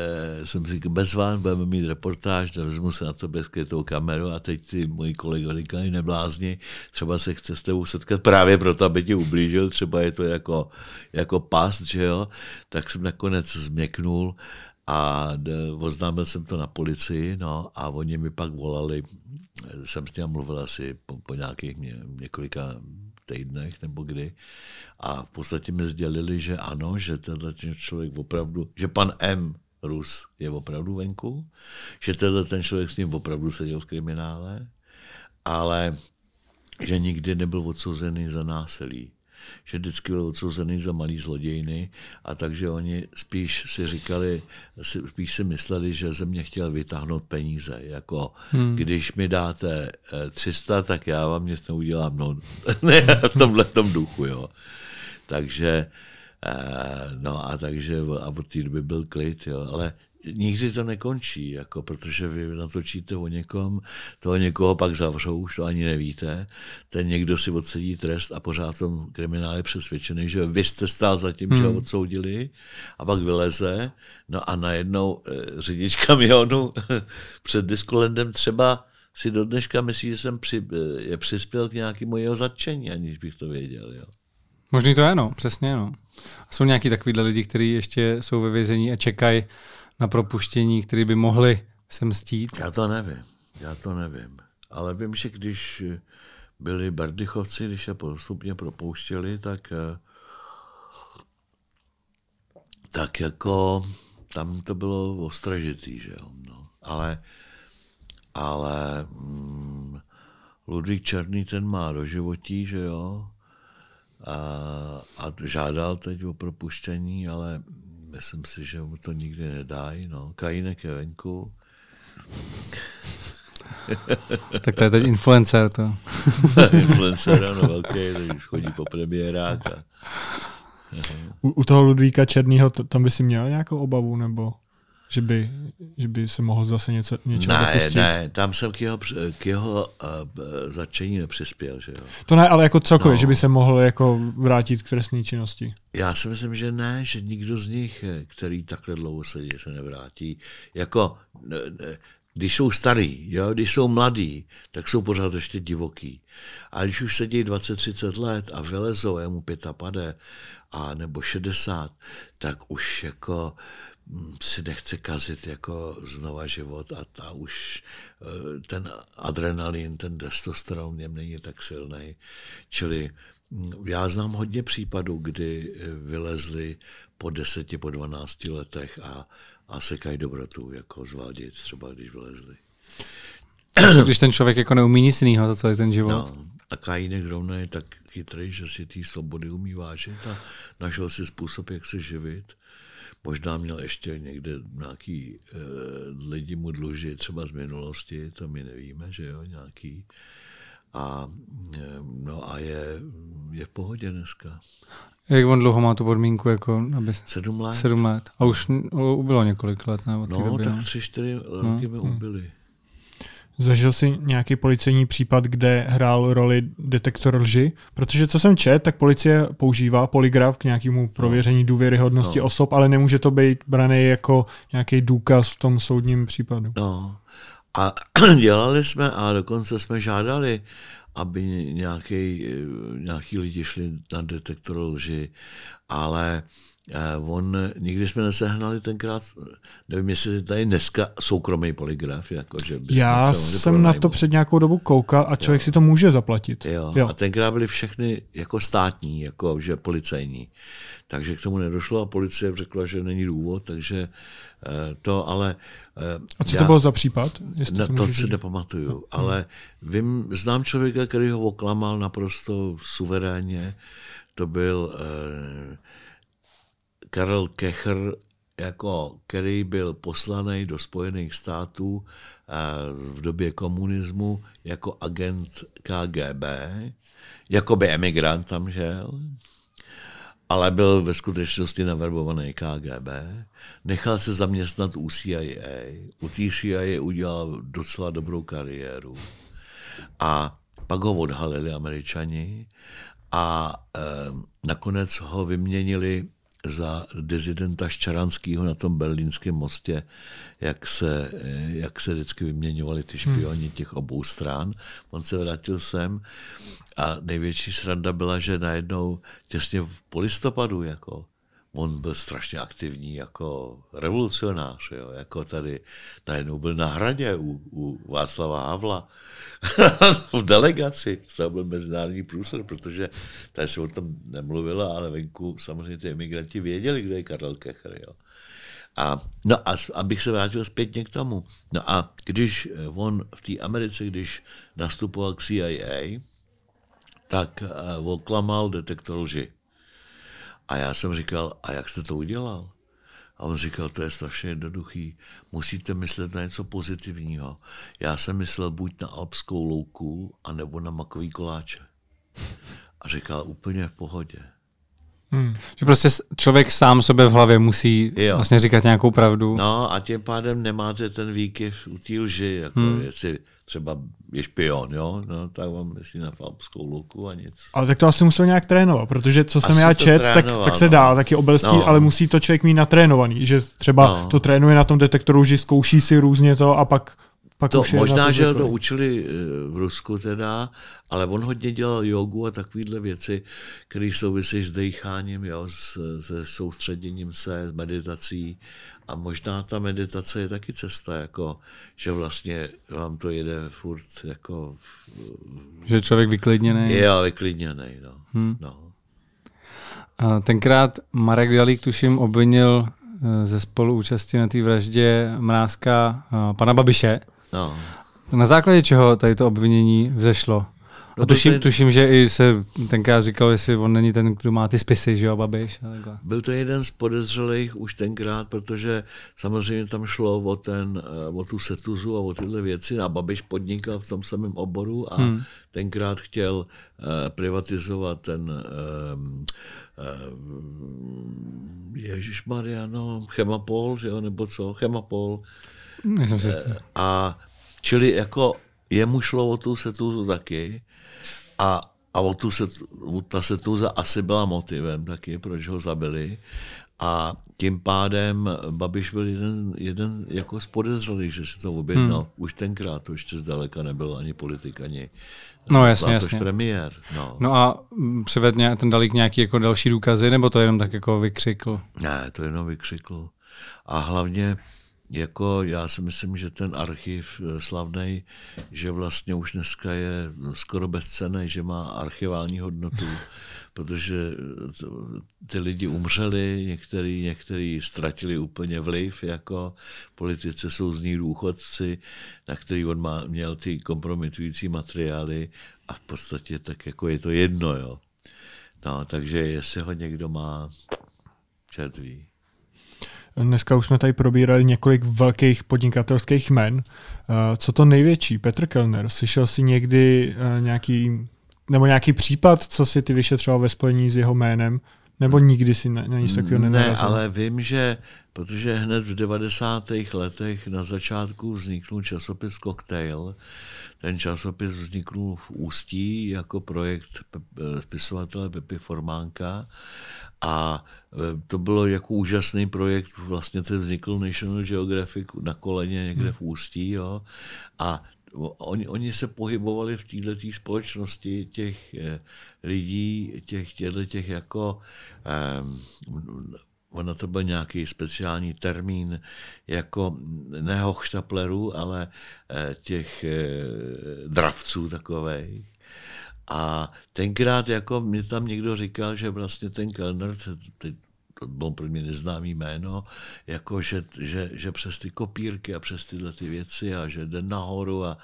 jsem říkal, bez vám budeme mít reportáž, vezmu se na to bez skrytou kameru a teď ty moji kolegové říkají, neblázni, třeba se chce s tebou setkat právě proto, aby ti ublížil, třeba je to jako, jako past, že jo, tak jsem nakonec změknul a oznámil jsem to na policii, no a oni mi pak volali, jsem s ním mluvil asi po, po nějakých mě, několika týdnech nebo kdy. A v podstatě mi sdělili, že ano, že tenhle ten člověk opravdu, že pan M. Rus je opravdu venku, že tenhle ten člověk s ním opravdu seděl v kriminále, ale že nikdy nebyl odsouzený za násilí že vždycky byl odsouzený za malý zlodějny a takže oni spíš si říkali, spíš si mysleli, že ze mě chtěl vytáhnout peníze, jako hmm. když mi dáte 300, eh, tak já vám nic neudělám, no, ne, v tomhle tom duchu, jo. Takže, eh, no a takže a od té doby byl klid, jo. ale nikdy to nekončí, jako, protože vy natočíte o někom, toho někoho pak zavřou, už to ani nevíte, ten někdo si odsedí trest a pořád tom kriminále přesvědčený, že vy jste stál za tím, hmm. že ho hmm. odsoudili a pak vyleze, no a najednou e, eh, řidič kamionu eh, před Diskolendem třeba si do dneška myslí, že jsem při, eh, je přispěl k nějakému jeho zatčení, aniž bych to věděl. Jo. Možný to je, no, přesně, no. Jsou nějaký takovýhle lidi, kteří ještě jsou ve vězení a čekají, na propuštění, který by mohli sem stít? Já to nevím, já to nevím. Ale vím, že když byli Berdychovci, když je postupně propouštěli, tak eh, tak jako tam to bylo ostražitý, že jo. No. Ale, ale mm, Ludvík Černý ten má do životí, že jo. A, a žádal teď o propuštění, ale myslím si, že mu to nikdy nedají. No. Kajínek je venku. tak to je teď influencer to. influencer, ano, velký, teď už chodí po premiérách. A... U, u toho Ludvíka Černýho, to, tam by si měl nějakou obavu, nebo? že by, že by se mohl zase něco, něčeho ne, dopustit. Ne, tam jsem k jeho, k jeho uh, eh, eh, začení nepřispěl. Že jo? To ne, ale jako celkově, no. že by se mohl jako vrátit k trestní činnosti. Já si myslím, že ne, že nikdo z nich, eh, který takhle dlouho sedí, se nevrátí. Jako, ne, ne, když jsou starý, jo? když jsou mladí, tak jsou pořád ještě divoký. A když už sedí 20-30 let a vylezou, je mu pade, a nebo 60, tak už jako si nechce kazit jako znova život a ta už eh, ten adrenalin, ten testosteron něm není tak silný. Čili hm, já znám hodně případů, kdy eh, vylezli po deseti, po 12 letech a, a sekají dobrotu, jako zvádět třeba, když vylezli. Když ten člověk jako neumí nic jiného za celý ten život. No, a Kajínek rovno je tak chytrý, že si ty svobody umí vážit a našel si způsob, jak se živit Možná měl ještě někde nějaký eh, lidi mu dluží, třeba z minulosti, to my nevíme, že jo, nějaký. A, eh, no a je, je v pohodě dneska. Jak on dlouho má tu podmínku? Jako, aby... Sedm let. Sedm let. A už ubylo několik let. Ne, od no, doby, tak no. tři, čtyři no, roky no, mi ubyly. Zažil jsi nějaký policejní případ, kde hrál roli detektor lži? Protože co jsem čet, tak policie používá poligraf k nějakému no. prověření důvěryhodnosti no. osob, ale nemůže to být brané jako nějaký důkaz v tom soudním případu. No. A dělali jsme a dokonce jsme žádali, aby nějaký, eh, nějaký lidi šli na detektor lži, ale uh, a on, nikdy jsme nesehnali tenkrát, nevím, jestli tady dneska soukromý poligraf. Jako, že Já jsem na to před nějakou dobu koukal a člověk jo. si to může zaplatit. Jo. jo. A tenkrát byly všechny jako státní, jako že policejní. Takže k tomu nedošlo a policie řekla, že není důvod, takže eh, to ale... Eh, a co já, to bylo za případ? Na, to, to si nepamatuju, no, no. ale vím, znám člověka, který ho oklamal naprosto suverénně. To byl... Eh, Karel Kecher, jako, který byl poslaný do Spojených států eh, v době komunismu jako agent KGB, jako by emigrant tam žil, ale byl ve skutečnosti navrbovaný KGB, nechal se zaměstnat u CIA. U té CIA udělal docela dobrou kariéru. A pak ho odhalili američani a e, nakonec ho vyměnili za dezidenta Ščaranského na tom berlínském mostě, jak se, jak se vždycky vyměňovali ty špioni hmm. těch obou strán. On se vrátil sem a největší sranda byla, že najednou těsně v polistopadu, jako, on byl strašně aktivní jako revolucionář, jo, jako tady najednou byl na hradě u, u Václava Havla v delegaci, to byl mezinárodní průsled, protože tady se o tom nemluvila, ale venku samozřejmě ty emigranti věděli, kde je Karel Kecher, jo. A, no a abych se vrátil zpětně k tomu. No a když eh, on v té Americe, když nastupoval k CIA, tak eh, oklamal detektor lži. A já jsem říkal, a jak jste to udělal? A on říkal, to je strašně jednoduchý, musíte myslet na něco pozitivního. Já jsem myslel buď na alpskou louku, anebo na makový koláče. A říkal, úplně v pohodě. Hmm. prostě člověk sám sobě v hlavě musí jo. vlastně říkat nějakou pravdu. No a tím pádem nemáte ten výkyv u té lži, jako hmm. jestli třeba je špion, jo, no, tak vám myslí na falskou luku a nic. Ale tak to asi musel nějak trénovat, protože co jsem asi já čet, tak, tak se no. dá, taky obelstí, no. ale musí to člověk mít natrénovaný, že třeba no. to trénuje na tom detektoru, že zkouší si různě to a pak pak to, možná, že ho to učili eh, v Rusku teda, ale on hodně dělal jogu a takovéhle věci, které souvisí s decháním, jo, s, se soustředěním se, s meditací. A možná ta meditace je taky cesta, jako, že vlastně vám to jede furt jako... V, že člověk vyklidněný. Je, ale vyklidněný, no. Hmm. no. A tenkrát Marek Dalík, tuším, obvinil eh, ze spoluúčasti na té vraždě mrázka eh, pana Babiše. No. Na základě čeho tady to obvinění vzešlo? No a tuším, to, tuším, že i se tenkrát říkal, jestli on není ten, kdo má ty spisy, že jo, Babiš? A Byl to jeden z podezřelých už tenkrát, protože samozřejmě tam šlo o, ten, eh, o tu setuzu a o tyhle věci a Babiš podnikal v tom samém oboru a hmm. tenkrát chtěl uh, privatizovat ten eh, Ježíš Mariano, Chemapol, že jo, nebo co, Chemapol Myslím si eh, A čili jako jemu šlo o tu setluzu taky a, a o tu set, ta setluza asi byla motivem taky, proč ho zabili. A tím pádem Babiš byl jeden, jeden jako z podezřelých, že si to objednal. Hmm. Už tenkrát to ještě zdaleka nebyl ani politik, ani no, jasně, jasně. premiér. No. no a přived ten Dalík nějaký jako další důkazy, nebo to jenom tak jako vykřikl? Ne, to jenom vykřikl. A hlavně jako já si myslím, že ten archiv eh, slavný, že vlastně už dneska je no, skoro bezcený, že má archivální hodnotu, protože eh, ty lidi umřeli, některý, některý ztratili úplně vliv, jako politice jsou z ní důchodci, na který on má, měl ty kompromitující materiály a v podstatě tak jako je to jedno, jo. No, takže jestli ho někdo má, čert ví. Dneska už jsme tady probírali několik velkých podnikatelských men. Eh, co to největší? Petr Kellner, slyšel si někdy eh, nějaký, nebo nějaký případ, co si ty vyšetřoval ve spojení s jeho jménem? Nebo nikdy si na, na nic takového nenarazil? Ne, ale vím, že protože hned v 90. letech na začátku vzniknul časopis Cocktail. Ten časopis vznikl v Ústí jako projekt eh, spisovatele Pepi Formánka a e, to bylo jako úžasný projekt, vlastně ten vznikl National Geographic na koleně někde hmm. v Ústí. Jo? A oni, oni se pohybovali v této společnosti těch e, lidí, těch, těch jako, um, ona to byl nějaký speciální termín, jako ne hochštaplerů, ale e, těch dravců takových. A tenkrát jako mě tam někdo říkal, že vlastně ten kelner, teď to bylo pro mě neznámý jméno, jako že, že, že přes ty kopírky a přes tyhle ty věci a že jde nahoru a,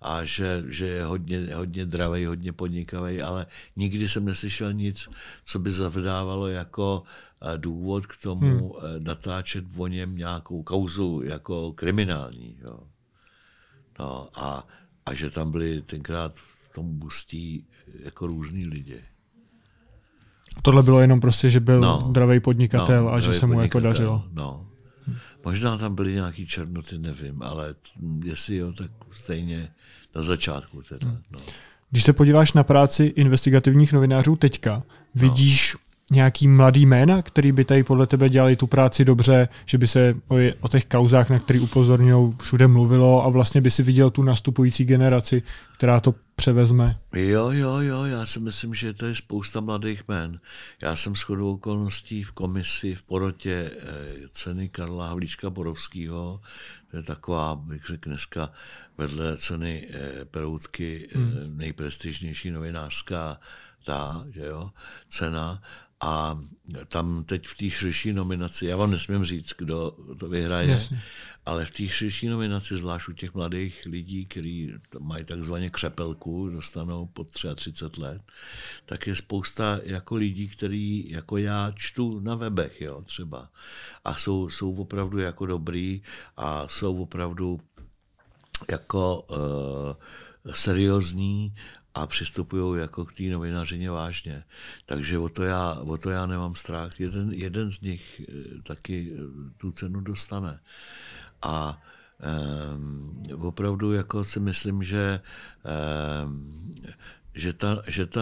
a že, že je hodně, hodně dravý, hodně podnikavý, ale nikdy jsem neslyšel nic, co by zavdávalo jako eh, důvod k tomu hmm. Eh, natáčet o něm nějakou kauzu jako kriminální. Jo. No a, a že tam byly tenkrát v tom bustí jako různý lidi. Tohle bylo jenom prostě, že byl no, dravý no, podnikatel no, a že se mu jako dařilo. No. Možná tam byly nějaký černoty, nevím, ale jestli jo, tak stejně na začátku teda. No. Když se podíváš na práci investigativních novinářů teďka, vidíš nějaký mladý jména, který by tady podle tebe dělali tu práci dobře, že by se o, je, o těch kauzách, na který upozorňují, všude mluvilo a vlastně by si viděl tu nastupující generaci, která to převezme? Jo, jo, jo, já si myslím, že to je spousta mladých jmén. Já jsem shodou okolností v komisi, v porotě eh, ceny Karla Havlíčka Borovského, to je taková, bych řekl dneska, vedle ceny eh, Peroutky eh, hmm. nejprestižnější novinářská ta že jo, cena a tam teď v té širší nominaci, já vám nesmím říct, kdo to vyhraje, Jasně. ale v té širší nominaci, zvlášť u těch mladých lidí, kteří mají takzvaně křepelku, dostanou po 33 let, tak je spousta jako lidí, který jako já čtu na webech, jo, třeba. A jsou, jsou opravdu jako dobrý a jsou opravdu jako uh, seriózní a přistupují jako k té novinařině vážně. Takže o to já, o to já nemám strach. Jeden, jeden z nich eh, taky eh, tu cenu dostane. A um, opravdu jako si myslím, že um, že ta, že, ta,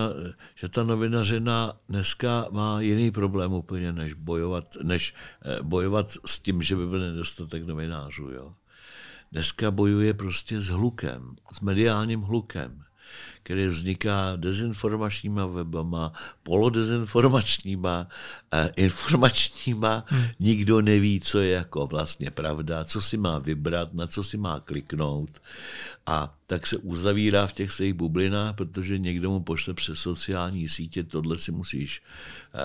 že ta novinařina dneska má jiný problém úplně, než bojovat, než eh, bojovat s tím, že by byl nedostatek novinářů. Jo. Dneska bojuje prostě s hlukem, s mediálním hlukem který vzniká dezinformačníma webama, polodezinformačníma, informačníma. Hmm. Nikdo neví, co je jako vlastně pravda, co si má vybrat, na co si má kliknout. A tak se uzavírá v těch svých bublinách, protože někdo mu pošle přes sociální sítě, tohle si musíš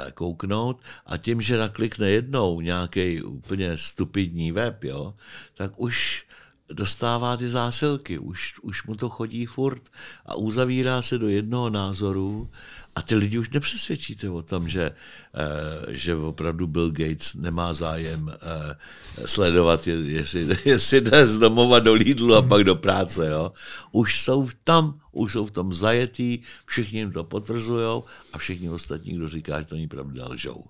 eh, kouknout. A tím, že naklikne jednou nějaký úplně stupidní web, jo, tak už dostává ty zásilky, už, už mu to chodí furt a uzavírá se do jednoho názoru a ty lidi už nepřesvědčíte o tom, že, eh, že opravdu Bill Gates nemá zájem eh, sledovat, jestli, jestli jde z domova do Lidlu a hmm. pak do práce. Jo? Už jsou tam, už jsou v tom zajetí, všichni jim to potvrzují a všichni ostatní, kdo říká, že to není pravda, lžou.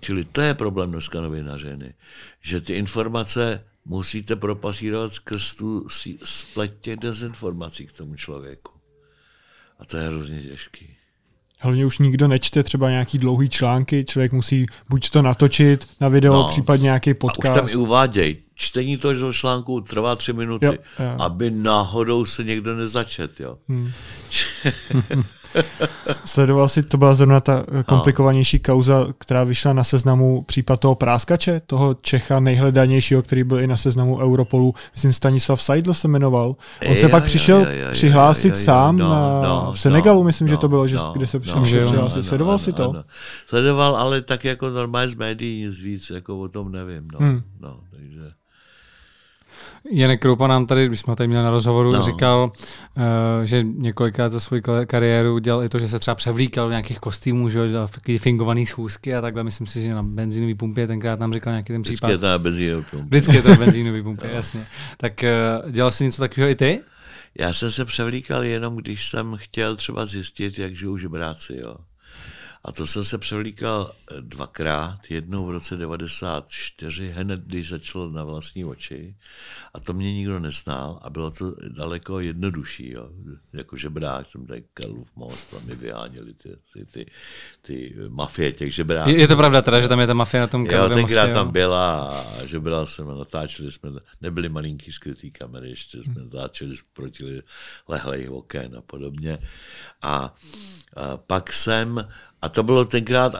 Čili to je problém dneska novinařiny, že ty informace musíte propasírovat skrz tu spletě dezinformací k tomu člověku. A to je hrozně těžký. Hlavně už nikdo nečte třeba nějaký dlouhý články, člověk musí buď to natočit na video, no, případně nějaký podcast. A už tam i uváděj, čtení toho článku trvá tři minuty, jo, jo. aby náhodou se někdo nezačet. Jo? Hmm. Sledoval si, to byla zrovna ta komplikovanější no. kauza, která vyšla na seznamu případ toho práskače, toho Čecha nejhledanějšího, který byl i na seznamu Europolu. Myslím, Stanislav Seidl se jmenoval. On se pak přišel přihlásit sám na, v Senegalu, myslím, no, že to bylo, že, no, kde se přišel přihlásit. Sledoval si to? Sledoval, ale tak jako normálně z médií nic víc, jako o tom nevím. No, hmm. no, takže... Janek Kroupa nám tady, když jsme tady měli na rozhovoru, no. říkal, eh, že několikrát za svou kariéru dělal i to, že se třeba převlíkal v nějakých kostýmů, že dělal takový fingovaný schůzky a takhle. Myslím si, že na benzínový pumpě tenkrát nám říkal nějaký ten případ. Vždycky je to benzínový pumpě. Vždycky je to benzínový pumpě, no. jasně. Tak eh, dělal jsi něco takového i ty? Já jsem se převlíkal jenom, když jsem chtěl třeba zjistit, jak žijou žebráci, jo. A to jsem se převlíkal eh, dvakrát, jednou v roce 94, hned když začal na vlastní oči. A to mě nikdo neznal a bylo to daleko jednodušší. Jo. Jako žebrák, jsem tady Karlův most, tam mi vyháněli ty, ty, ty, ty mafie těch žebráků. Je, je to pravda teda, že tam je ta mafie na tom Karlově mostě? Jo, tam byla a žebral jsem a natáčeli jsme, nebyly malinký skrytý kamery, ještě jsme hm. natáčeli proti lehlejch oken a podobně. A, a pak jsem a to bylo tenkrát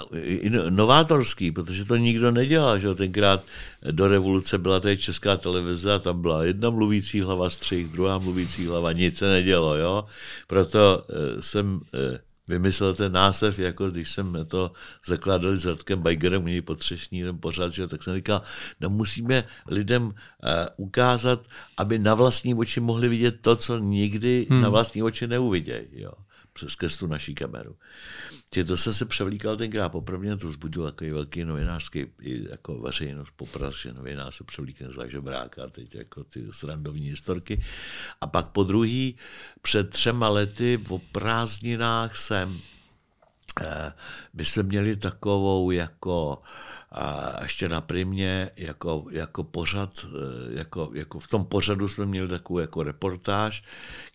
novátorský, protože to nikdo nedělal. Že? Tenkrát do revoluce byla tady česká televize a tam byla jedna mluvící hlava střih, druhá mluvící hlava, nic se nedělo. Jo? Proto eh, jsem eh, vymyslel ten název, jako když jsem to zakládal s Radkem Bajgerem, měli potřešní jenom pořád, že, tak jsem říkal, no musíme lidem eh, ukázat, aby na vlastní oči mohli vidět to, co nikdy hmm. na vlastní oči neuvidějí. Jo přes tu naší kameru. Tě to jsem se převlíkal tenkrát poprvé, to zbudil takový velký novinářský, jako veřejnost popras, že novinář se převlíkne za žebráka, teď jako ty srandovní historky. A pak po druhý, před třema lety v prázdninách jsem, eh, my jsme měli takovou jako eh, a ještě na primě jako, jako pořad, eh, jako, jako v tom pořadu jsme měli takovou jako reportáž,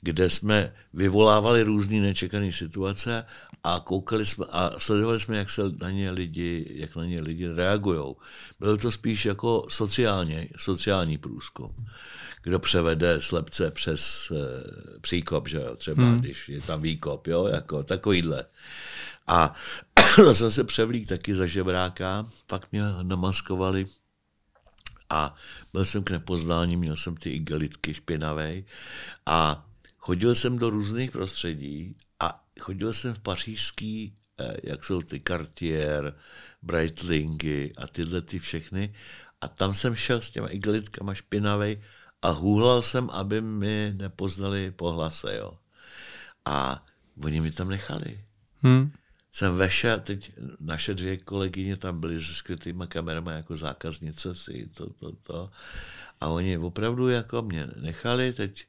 kde jsme vyvolávali různé nečekané situace a koukali jsme a sledovali jsme, jak se na ně lidi, jak na ně lidi reagují. Bylo to spíš jako sociálně, sociální průzkum. Kdo převede slepce přes eh, příkop, že jo, třeba, hmm. když je tam výkop, jo, jako takovýhle. A jsem no, se převlík taky za žebráka, pak mě namaskovali a byl jsem k nepoznání, měl jsem ty igelitky špinavé a chodil jsem do různých prostředí a chodil jsem v pařížský, eh, jak jsou ty Cartier, Breitlingy a tyhle ty všechny a tam jsem šel s těma igelitkama špinavé a hůlal jsem, aby mi nepoznali pohlase, jo. A oni mi tam nechali. Hmm jsem vešel, teď naše dvě kolegyně tam byly se skrytýma kamerama jako zákaznice si to, to, to. A oni opravdu jako mě nechali, teď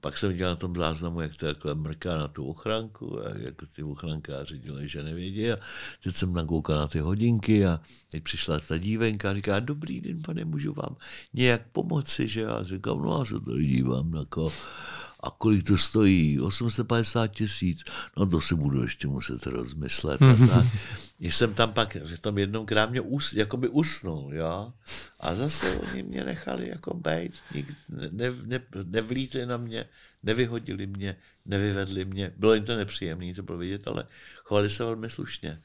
pak jsem dělal na tom záznamu, jak to jako mrká na tu ochranku, a jako ty ochrankáři dělají, že nevědí. A teď jsem nakoukal na ty hodinky a teď přišla ta dívenka a říká, dobrý den, pane, můžu vám nějak pomoci, že? A říkám, no a se to dívám, jako a kolik to stojí? 850 tisíc. No to si budu ještě muset rozmyslet. A jsem tam pak, že tam jednou krát mě us, jakoby usnul, jo. A zase oni mě nechali jako bejt, Ne, ne, ne, nevlítli na mě, nevyhodili mě, nevyvedli mě. Bylo jim to nepříjemné, to bylo vidět, ale chovali se velmi slušně.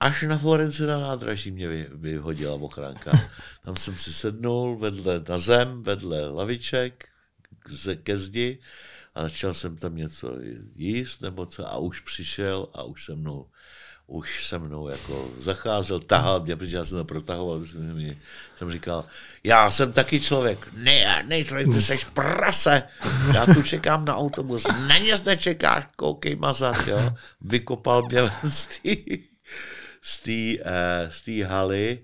Až na Florence na nádraží mě vy, vyhodila ochránka. Tam jsem si sednul vedle na zem, vedle laviček, ke zdi a začal jsem tam něco jíst nebo co a už přišel a už se mnou už se mnou jako zacházel, tahal mě, protože já jsem to protahoval, protože mě, jsem říkal, já jsem taky člověk, ne, ne, člověk, ty seš prase, já tu čekám na autobus, na ně zde čekáš, koukej mazat, jo, vykopal mě z té z té eh, haly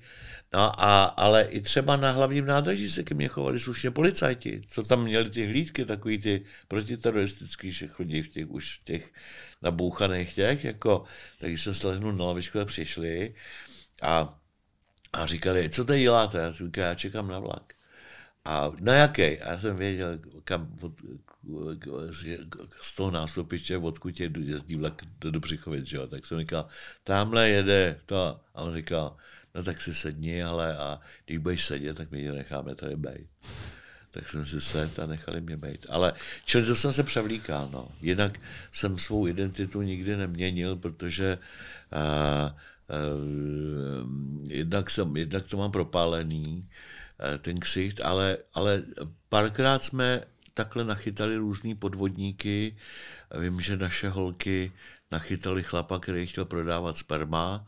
No a, ale i třeba na hlavním nádraží se ke mně chovali slušně policajti, co tam měli ty hlídky, takový ty protiteroristický, že chodí v těch už v těch nabouchaných těch, jako, tak jsem lehnul na no lavičku a přišli a, a říkali, co tady děláte? Já jsem říkal, já čekám na vlak. A na jaký? A já jsem věděl, kam, od, z toho nástupiště, odkud je jezdí vlak do Břichovic, že jo? Tak jsem říkal, tamhle jede to. A on říkal, no tak si sedni, ale a když budeš sedět, tak my necháme tady být. Tak jsem si sedl a nechali mě být. Ale čili to jsem se převlíkal, no. Jinak jsem svou identitu nikdy neměnil, protože uh, uh, jednak, jsem, jednak to mám propálený, uh, ten ksicht, ale, ale párkrát jsme takhle nachytali různý podvodníky. Vím, že naše holky nachytali chlapa, který chtěl prodávat sperma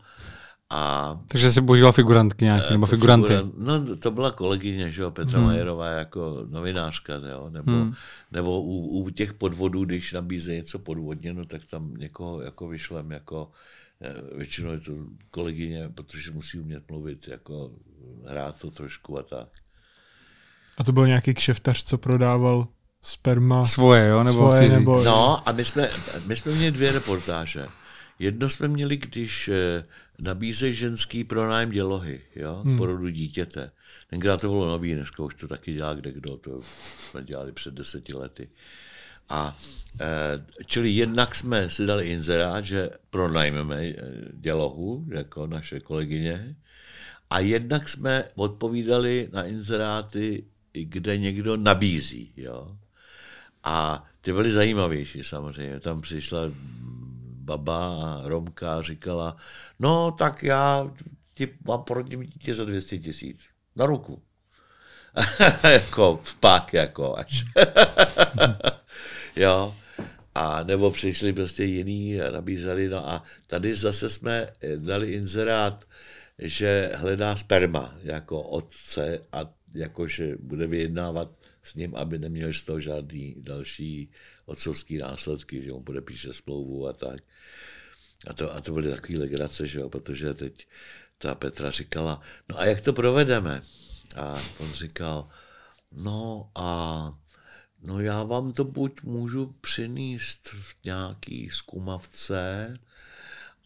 a, Takže si používal figurantky nějaký, eh, nebo jako figuranty. Figurant, no to byla kolegyně, že jo, Petra hmm. Majerová jako novinářka, jo, nebo, hmm. nebo u, u, těch podvodů, když nabízí něco podvodně, no tak tam někoho jako vyšlem jako, eh, většinou je to kolegyně, protože musí umět mluvit, jako hrát to trošku a tak. A to byl nějaký kšeftař, co prodával sperma? Svoje, jo? Nebo svoje, fyzik. nebo... No a my jsme, my jsme měli dvě reportáže. Jedno jsme měli, když eh, nabízejí ženský pronájem dělohy, jo, hmm. porodu dítěte. Tenkrát to bylo nový, dneska už to taky dělá kde kdo, to jsme dělali před deseti lety. A eh, čili jednak jsme si dali inzerát, že pronajmeme eh, dělohu, jako naše kolegyně, a jednak jsme odpovídali na inzeráty, kde někdo nabízí. Jo? A ty byly zajímavější samozřejmě. Tam přišla baba Romka říkala, no tak já ti mám porodím dítě za 200 tisíc. Na ruku. jako v pak, jako až. jo. A nebo přišli prostě jiný a nabízeli. No a tady zase jsme dali inzerát, že hledá sperma jako otce a jakože bude vyjednávat s ním, aby neměl z toho žádný další otcovský následky, že on podepíše smlouvu a tak. A to, a to byly takové legrace, že jo, protože teď ta Petra říkala, no a jak to provedeme? A on říkal, no a no já vám to buď můžu přinést v nějaký zkumavce,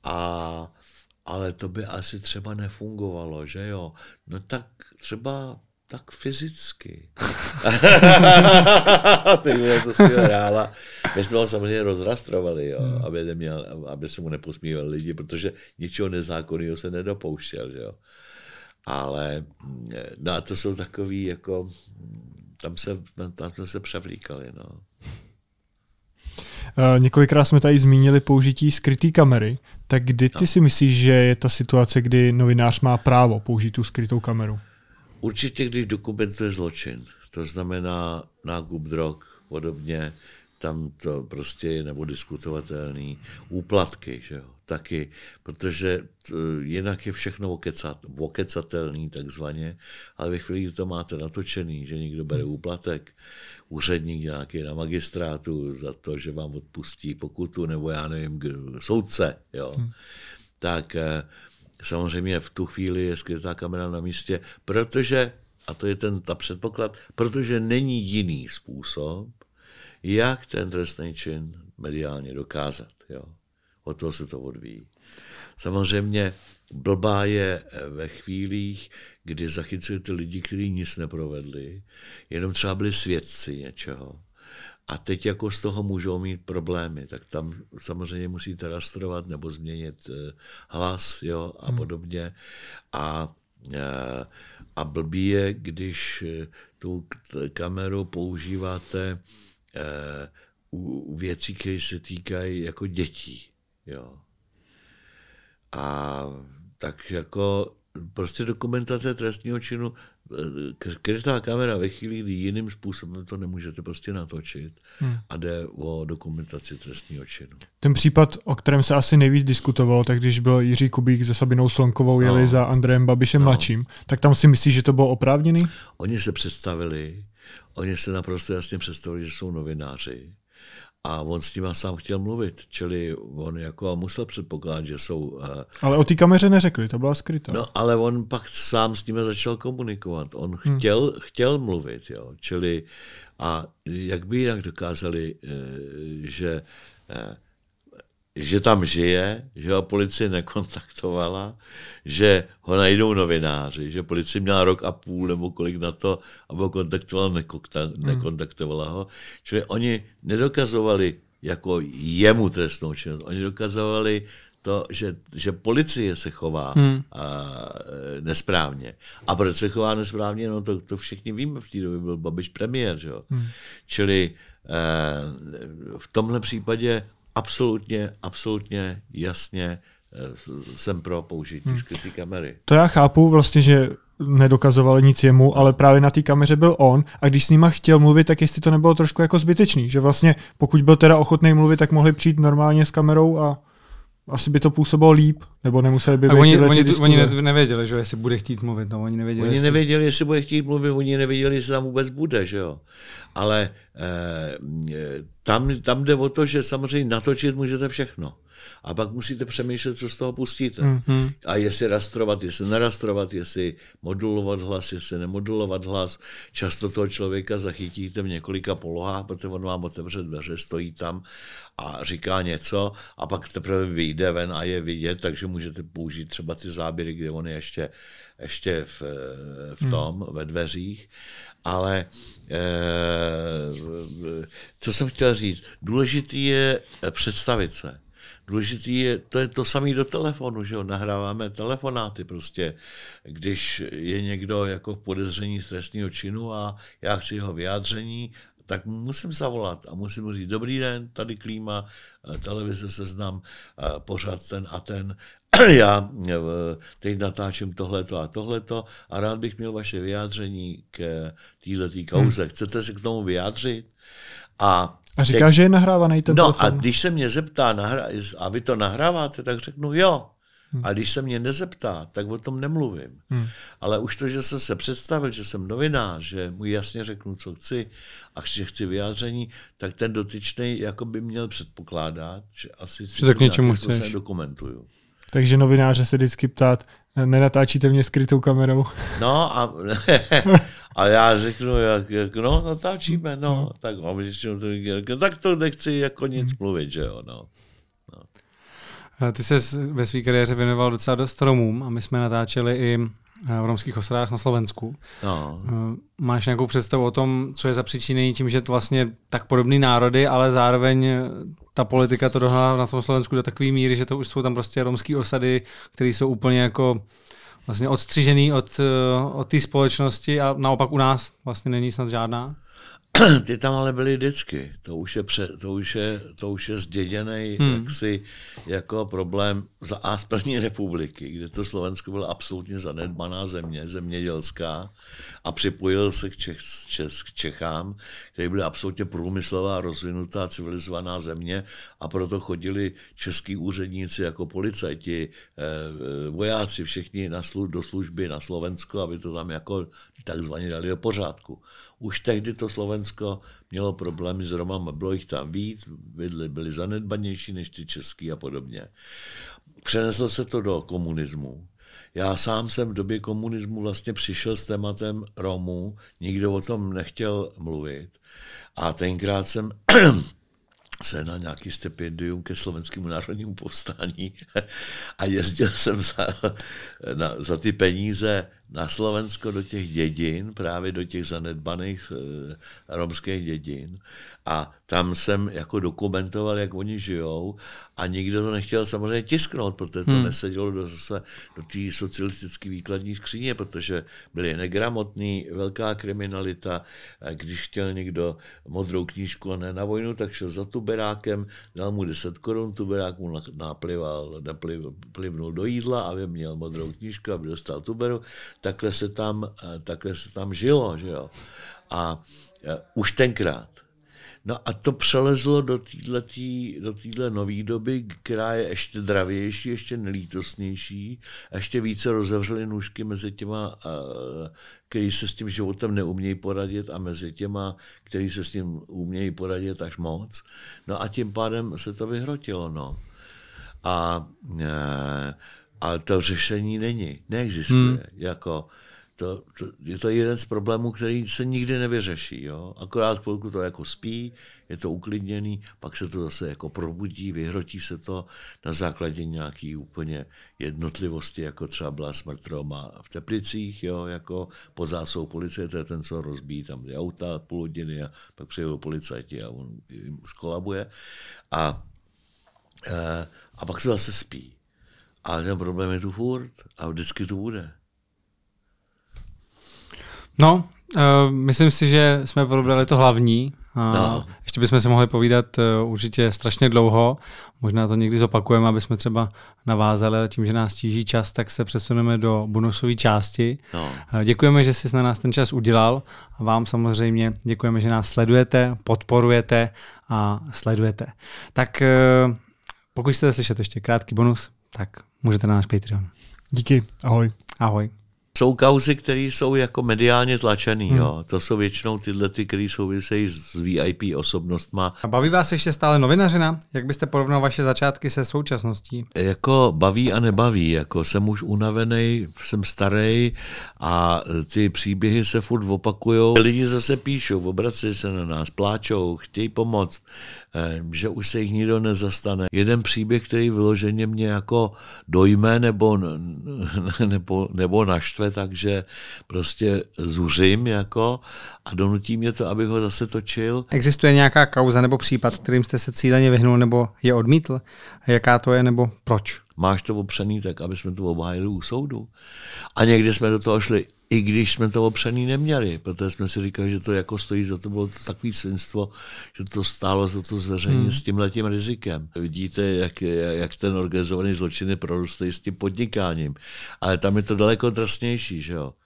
a, ale to by asi třeba nefungovalo, že jo? No tak třeba tak fyzicky. Ty mě to skvělá hrála. My jsme ho samozřejmě rozrastrovali, jo, hmm. aby, neměl, aby se mu neposmívali lidi, protože ničeho nezákonného se nedopouštěl. Že jo. Ale mm, no a to jsou takový, jako, tam, se, tam jsme se převlíkali. No. Eh, několikrát jsme tady zmínili použití skryté kamery. Tak kdy ty no. si myslíš, že je ta situace, kdy novinář má právo použít tu skrytou kameru? Určitě, když dokumentuje zločin, to znamená nákup drog, podobně, tam to prostě je nebo diskutovatelný. Úplatky, že jo, taky, protože t, jinak je všechno okecat, okecatelný takzvaně, ale ve chvíli, kdy to máte natočený, že někdo bere úplatek, úředník nějaký na magistrátu za to, že vám odpustí pokutu, nebo já nevím, soudce, jo, hmm. tak eh, Samozřejmě v tu chvíli je skrytá kamera na místě, protože, a to je ten ta předpoklad, protože není jiný způsob, jak ten trestný čin mediálně dokázat. Jo. Od toho se to odvíjí. Samozřejmě blbá je ve chvílích, kdy zachycujete lidi, kteří nic neprovedli, jenom třeba byli svědci něčeho. A teď jako z toho můžou mít problémy, tak tam samozřejmě musíte rastrovat nebo změnit eh, hlas jo, a hmm. podobně. A, eh, a blbý je, když eh, tu kameru používáte u věcí, které se týkají jako dětí. Jo. A tak jako prostě dokumentace trestního činu, eh, krytá kamera ve chvíli, kdy jiným způsobem to nemůžete prostě natočit hmm. a jde o dokumentaci trestního činu. Ten případ, o kterém se asi nejvíc diskutovalo, tak když byl Jiří Kubík se Sabinou Slonkovou, no. jeli za Andrejem Babišem no. mladším, tak tam si myslíš, že to bylo oprávněný? Oni se představili, oni se naprosto jasně představili, že jsou novináři a on s nima sám chtěl mluvit, čili on jako musel předpokládat, že jsou... Eh, ale o té kameře neřekli, to byla skryta. No, ale on pak sám s nimi začal komunikovat. On hmm. chtěl, hmm. chtěl mluvit, jo, čili a jak by jinak dokázali, eh, že eh, že tam žije, že ho policie nekontaktovala, že ho najdou novináři, že policie měla rok a půl nebo kolik na to, aby ho kontaktovala, nekontaktovala, hmm. nekontaktovala ho. Čili oni nedokazovali jako jemu trestnou činnost. Oni dokazovali to, že, že policie se chová hmm. a, e, nesprávně. A proč se chová nesprávně? No to, to všichni víme, v té době byl Babiš premiér. Že? Hmm. Čili e, v tomhle případě absolutně, absolutně jasně eh, jsem pro použití hmm. skryté kamery. To já chápu vlastně, že nedokazoval nic jemu, ale právě na té kameře byl on a když s nima chtěl mluvit, tak jestli to nebylo trošku jako zbytečný, že vlastně pokud byl teda ochotný mluvit, tak mohli přijít normálně s kamerou a asi by to působilo líp, nebo nemuseli by být oni, oni, oni nevěděli, že jestli bude chtít mluvit, no, oni nevěděli. Oni jestli... nevěděli, jestli bude chtít mluvit, oni nevěděli, jestli tam vůbec bude, že jo. Ale eh, tam, tam jde o to, že samozřejmě natočit můžete všechno. A pak musíte přemýšlet, co z toho pustíte. Mm-hmm. A jestli rastrovat, jestli nerastrovat, jestli modulovat hlas, jestli nemodulovat hlas. Často toho člověka zachytíte v několika polohách, protože on vám otevře dveře, stojí tam a říká něco a pak teprve vyjde ven a je vidět, takže můžete použít třeba ty záběry, kde on je ještě, ještě v, v mhm. tom, hmm. ve dveřích. Ale eh, co jsem chtěl říct, důležitý je eh, představit se. Důležitý je, to je to samé do telefonu, že jo, nahráváme telefonáty prostě. Když je někdo jako v podezření stresního činu a já chci jeho vyjádření, tak musím zavolat a musím mu říct, dobrý den, tady klíma, eh, televize znám, eh, pořád ten a ten. Já eh, teď natáčím tohleto a tohleto a rád bych měl vaše vyjádření k této kauze. Hmm. Chcete se k tomu vyjádřit? A, a říká, teď, že je nahrávaný ten no, telefon. a když se mě zeptá, nahra, a vy to nahráváte, tak řeknu jo. Hmm. A když se mě nezeptá, tak o tom nemluvím. Hmm. Ale už to, že jsem se představil, že jsem novinář, že mu jasně řeknu, co chci a že chci vyjádření, tak ten dotyčný jako by měl předpokládat, že asi si tak něčemu jako chceš. se dokumentuju. Takže novináře se vždycky ptát, nenatáčíte mě skrytou kamerou? No a A já řeknu, jak, jak no, natáčíme, no, no, tak a většinou to říká, tak to nechci jako nic mluvit, že jo, no. no. Ty se ve své kariéře věnoval docela dost Romům a my jsme natáčeli i eh, v romských osadách na Slovensku. No. Eh, máš nějakou představu o tom, co je za příčiny tím, že to vlastně tak podobný národy, ale zároveň eh, ta politika to dohnala na tom Slovensku do takové míry, že to už jsou tam prostě romské osady, které jsou úplně jako vlastně odstřižený od, eh, od té společnosti a naopak u nás vlastně není snad žádná? ty tam ale byly vždycky. To už je, pře, to už je, to už je zděděný hmm. jaksi jako problém za A z první republiky, kde to Slovensko byla absolutně zanedbaná země, zemědělská a připojil se k, Čech, Čes, k Čechám, které byly absolutně průmyslová, rozvinutá, civilizovaná země a proto chodili český úředníci jako policajti, eh, eh, vojáci, všichni na slu, do služby na Slovensko, aby to tam jako takzvaně dali do pořádku. Už tehdy to Slovensko Slovensko mělo problémy s Romama, bylo jich tam víc, bydly byly zanedbanější než ty český a podobně. Přeneslo se to do komunismu. Já sám jsem v době komunismu vlastně přišel s tématem Romů, nikdo o tom nechtěl mluvit a tenkrát jsem se na nějaký stipendium ke slovenskému národnímu povstání a jezdil jsem za, na, za ty peníze na Slovensko do těch dědin, právě do těch zanedbaných eh, romských dědin. A tam jsem jako dokumentoval, jak oni žijou a nikdo to nechtěl samozřejmě tisknout, protože to hmm. nesedělo do, zase do té socialistické výkladní skříně, protože byli negramotní, velká kriminalita. Když chtěl někdo modrou knížku a ne na vojnu, tak šel za tuberákem, dal mu 10 korun, tuberák mu naplival, napliv, plivnul do jídla, aby měl modrou knížku, aby dostal tuberu. Takhle se tam, eh, takhle se tam žilo. Že jo? A eh, už tenkrát No a to přelezlo do této do týdle nové doby, která je ještě dravější, ještě nelítosnější, a ještě více rozevřely nůžky mezi těma, kteří se s tím životem neumějí poradit a mezi těma, kteří se s tím umějí poradit až moc. No a tím pádem se to vyhrotilo. No. A, e, a to řešení není, neexistuje. Hmm. Jako, to, to, je to jeden z problémů, který se nikdy nevyřeší. Jo? Akorát chvilku to jako spí, je to uklidněný, pak se to zase jako probudí, vyhrotí se to na základě nějaký úplně jednotlivosti, jako třeba byla smrt Roma v Teplicích, jo? jako po zásou policie, to je ten, co rozbíjí tam ty auta půl hodiny a pak přijde policajti a on jim skolabuje. A, eh, a pak se zase spí. A ten problém je tu furt a vždycky tu bude. No, uh, myslím si, že jsme probrali to hlavní. Uh, no. Ještě bychom se mohli povídat uh, určitě strašně dlouho. Možná to někdy zopakujeme, aby jsme třeba navázali, ale tím, že nás tíží čas, tak se přesuneme do bonusové části. No. Uh, děkujeme, že jsi na nás ten čas udělal. A vám samozřejmě děkujeme, že nás sledujete, podporujete a sledujete. Tak uh, pokud chcete slyšet ještě krátký bonus, tak můžete na náš Patreon. Díky, ahoj. Ahoj jsou kauzy, které jsou jako mediálně tlačené. Hmm. Jo. To jsou většinou tyhle, ty, které souvisejí s VIP osobnostma. A baví vás ještě stále novinařina? Jak byste porovnal vaše začátky se současností? Jako baví a nebaví. Jako jsem už unavený, jsem starý a ty příběhy se furt opakují. Lidi zase píšou, obrací se na nás, pláčou, chtějí pomoct. Eh, že už se jich nikdo nezastane. Jeden příběh, který vyloženě mě jako dojme nebo, nebo, nebo naštve, takže prostě zuřím jako a donutí mě to, abych ho zase točil. Existuje nějaká kauza nebo případ, kterým jste se cíleně vyhnul nebo je odmítl? Jaká to je nebo proč? Máš to opřený tak, aby jsme to obhájili u soudu. A někdy jsme do toho šli i když jsme to opřený neměli, protože jsme si říkali, že to jako stojí za to, bylo to takové svinstvo, že to stálo za to zveřejnění hmm. s tímhletím rizikem. Vidíte, jak, jak ten organizovaný zločin je s tím podnikáním, ale tam je to daleko drsnější, že jo.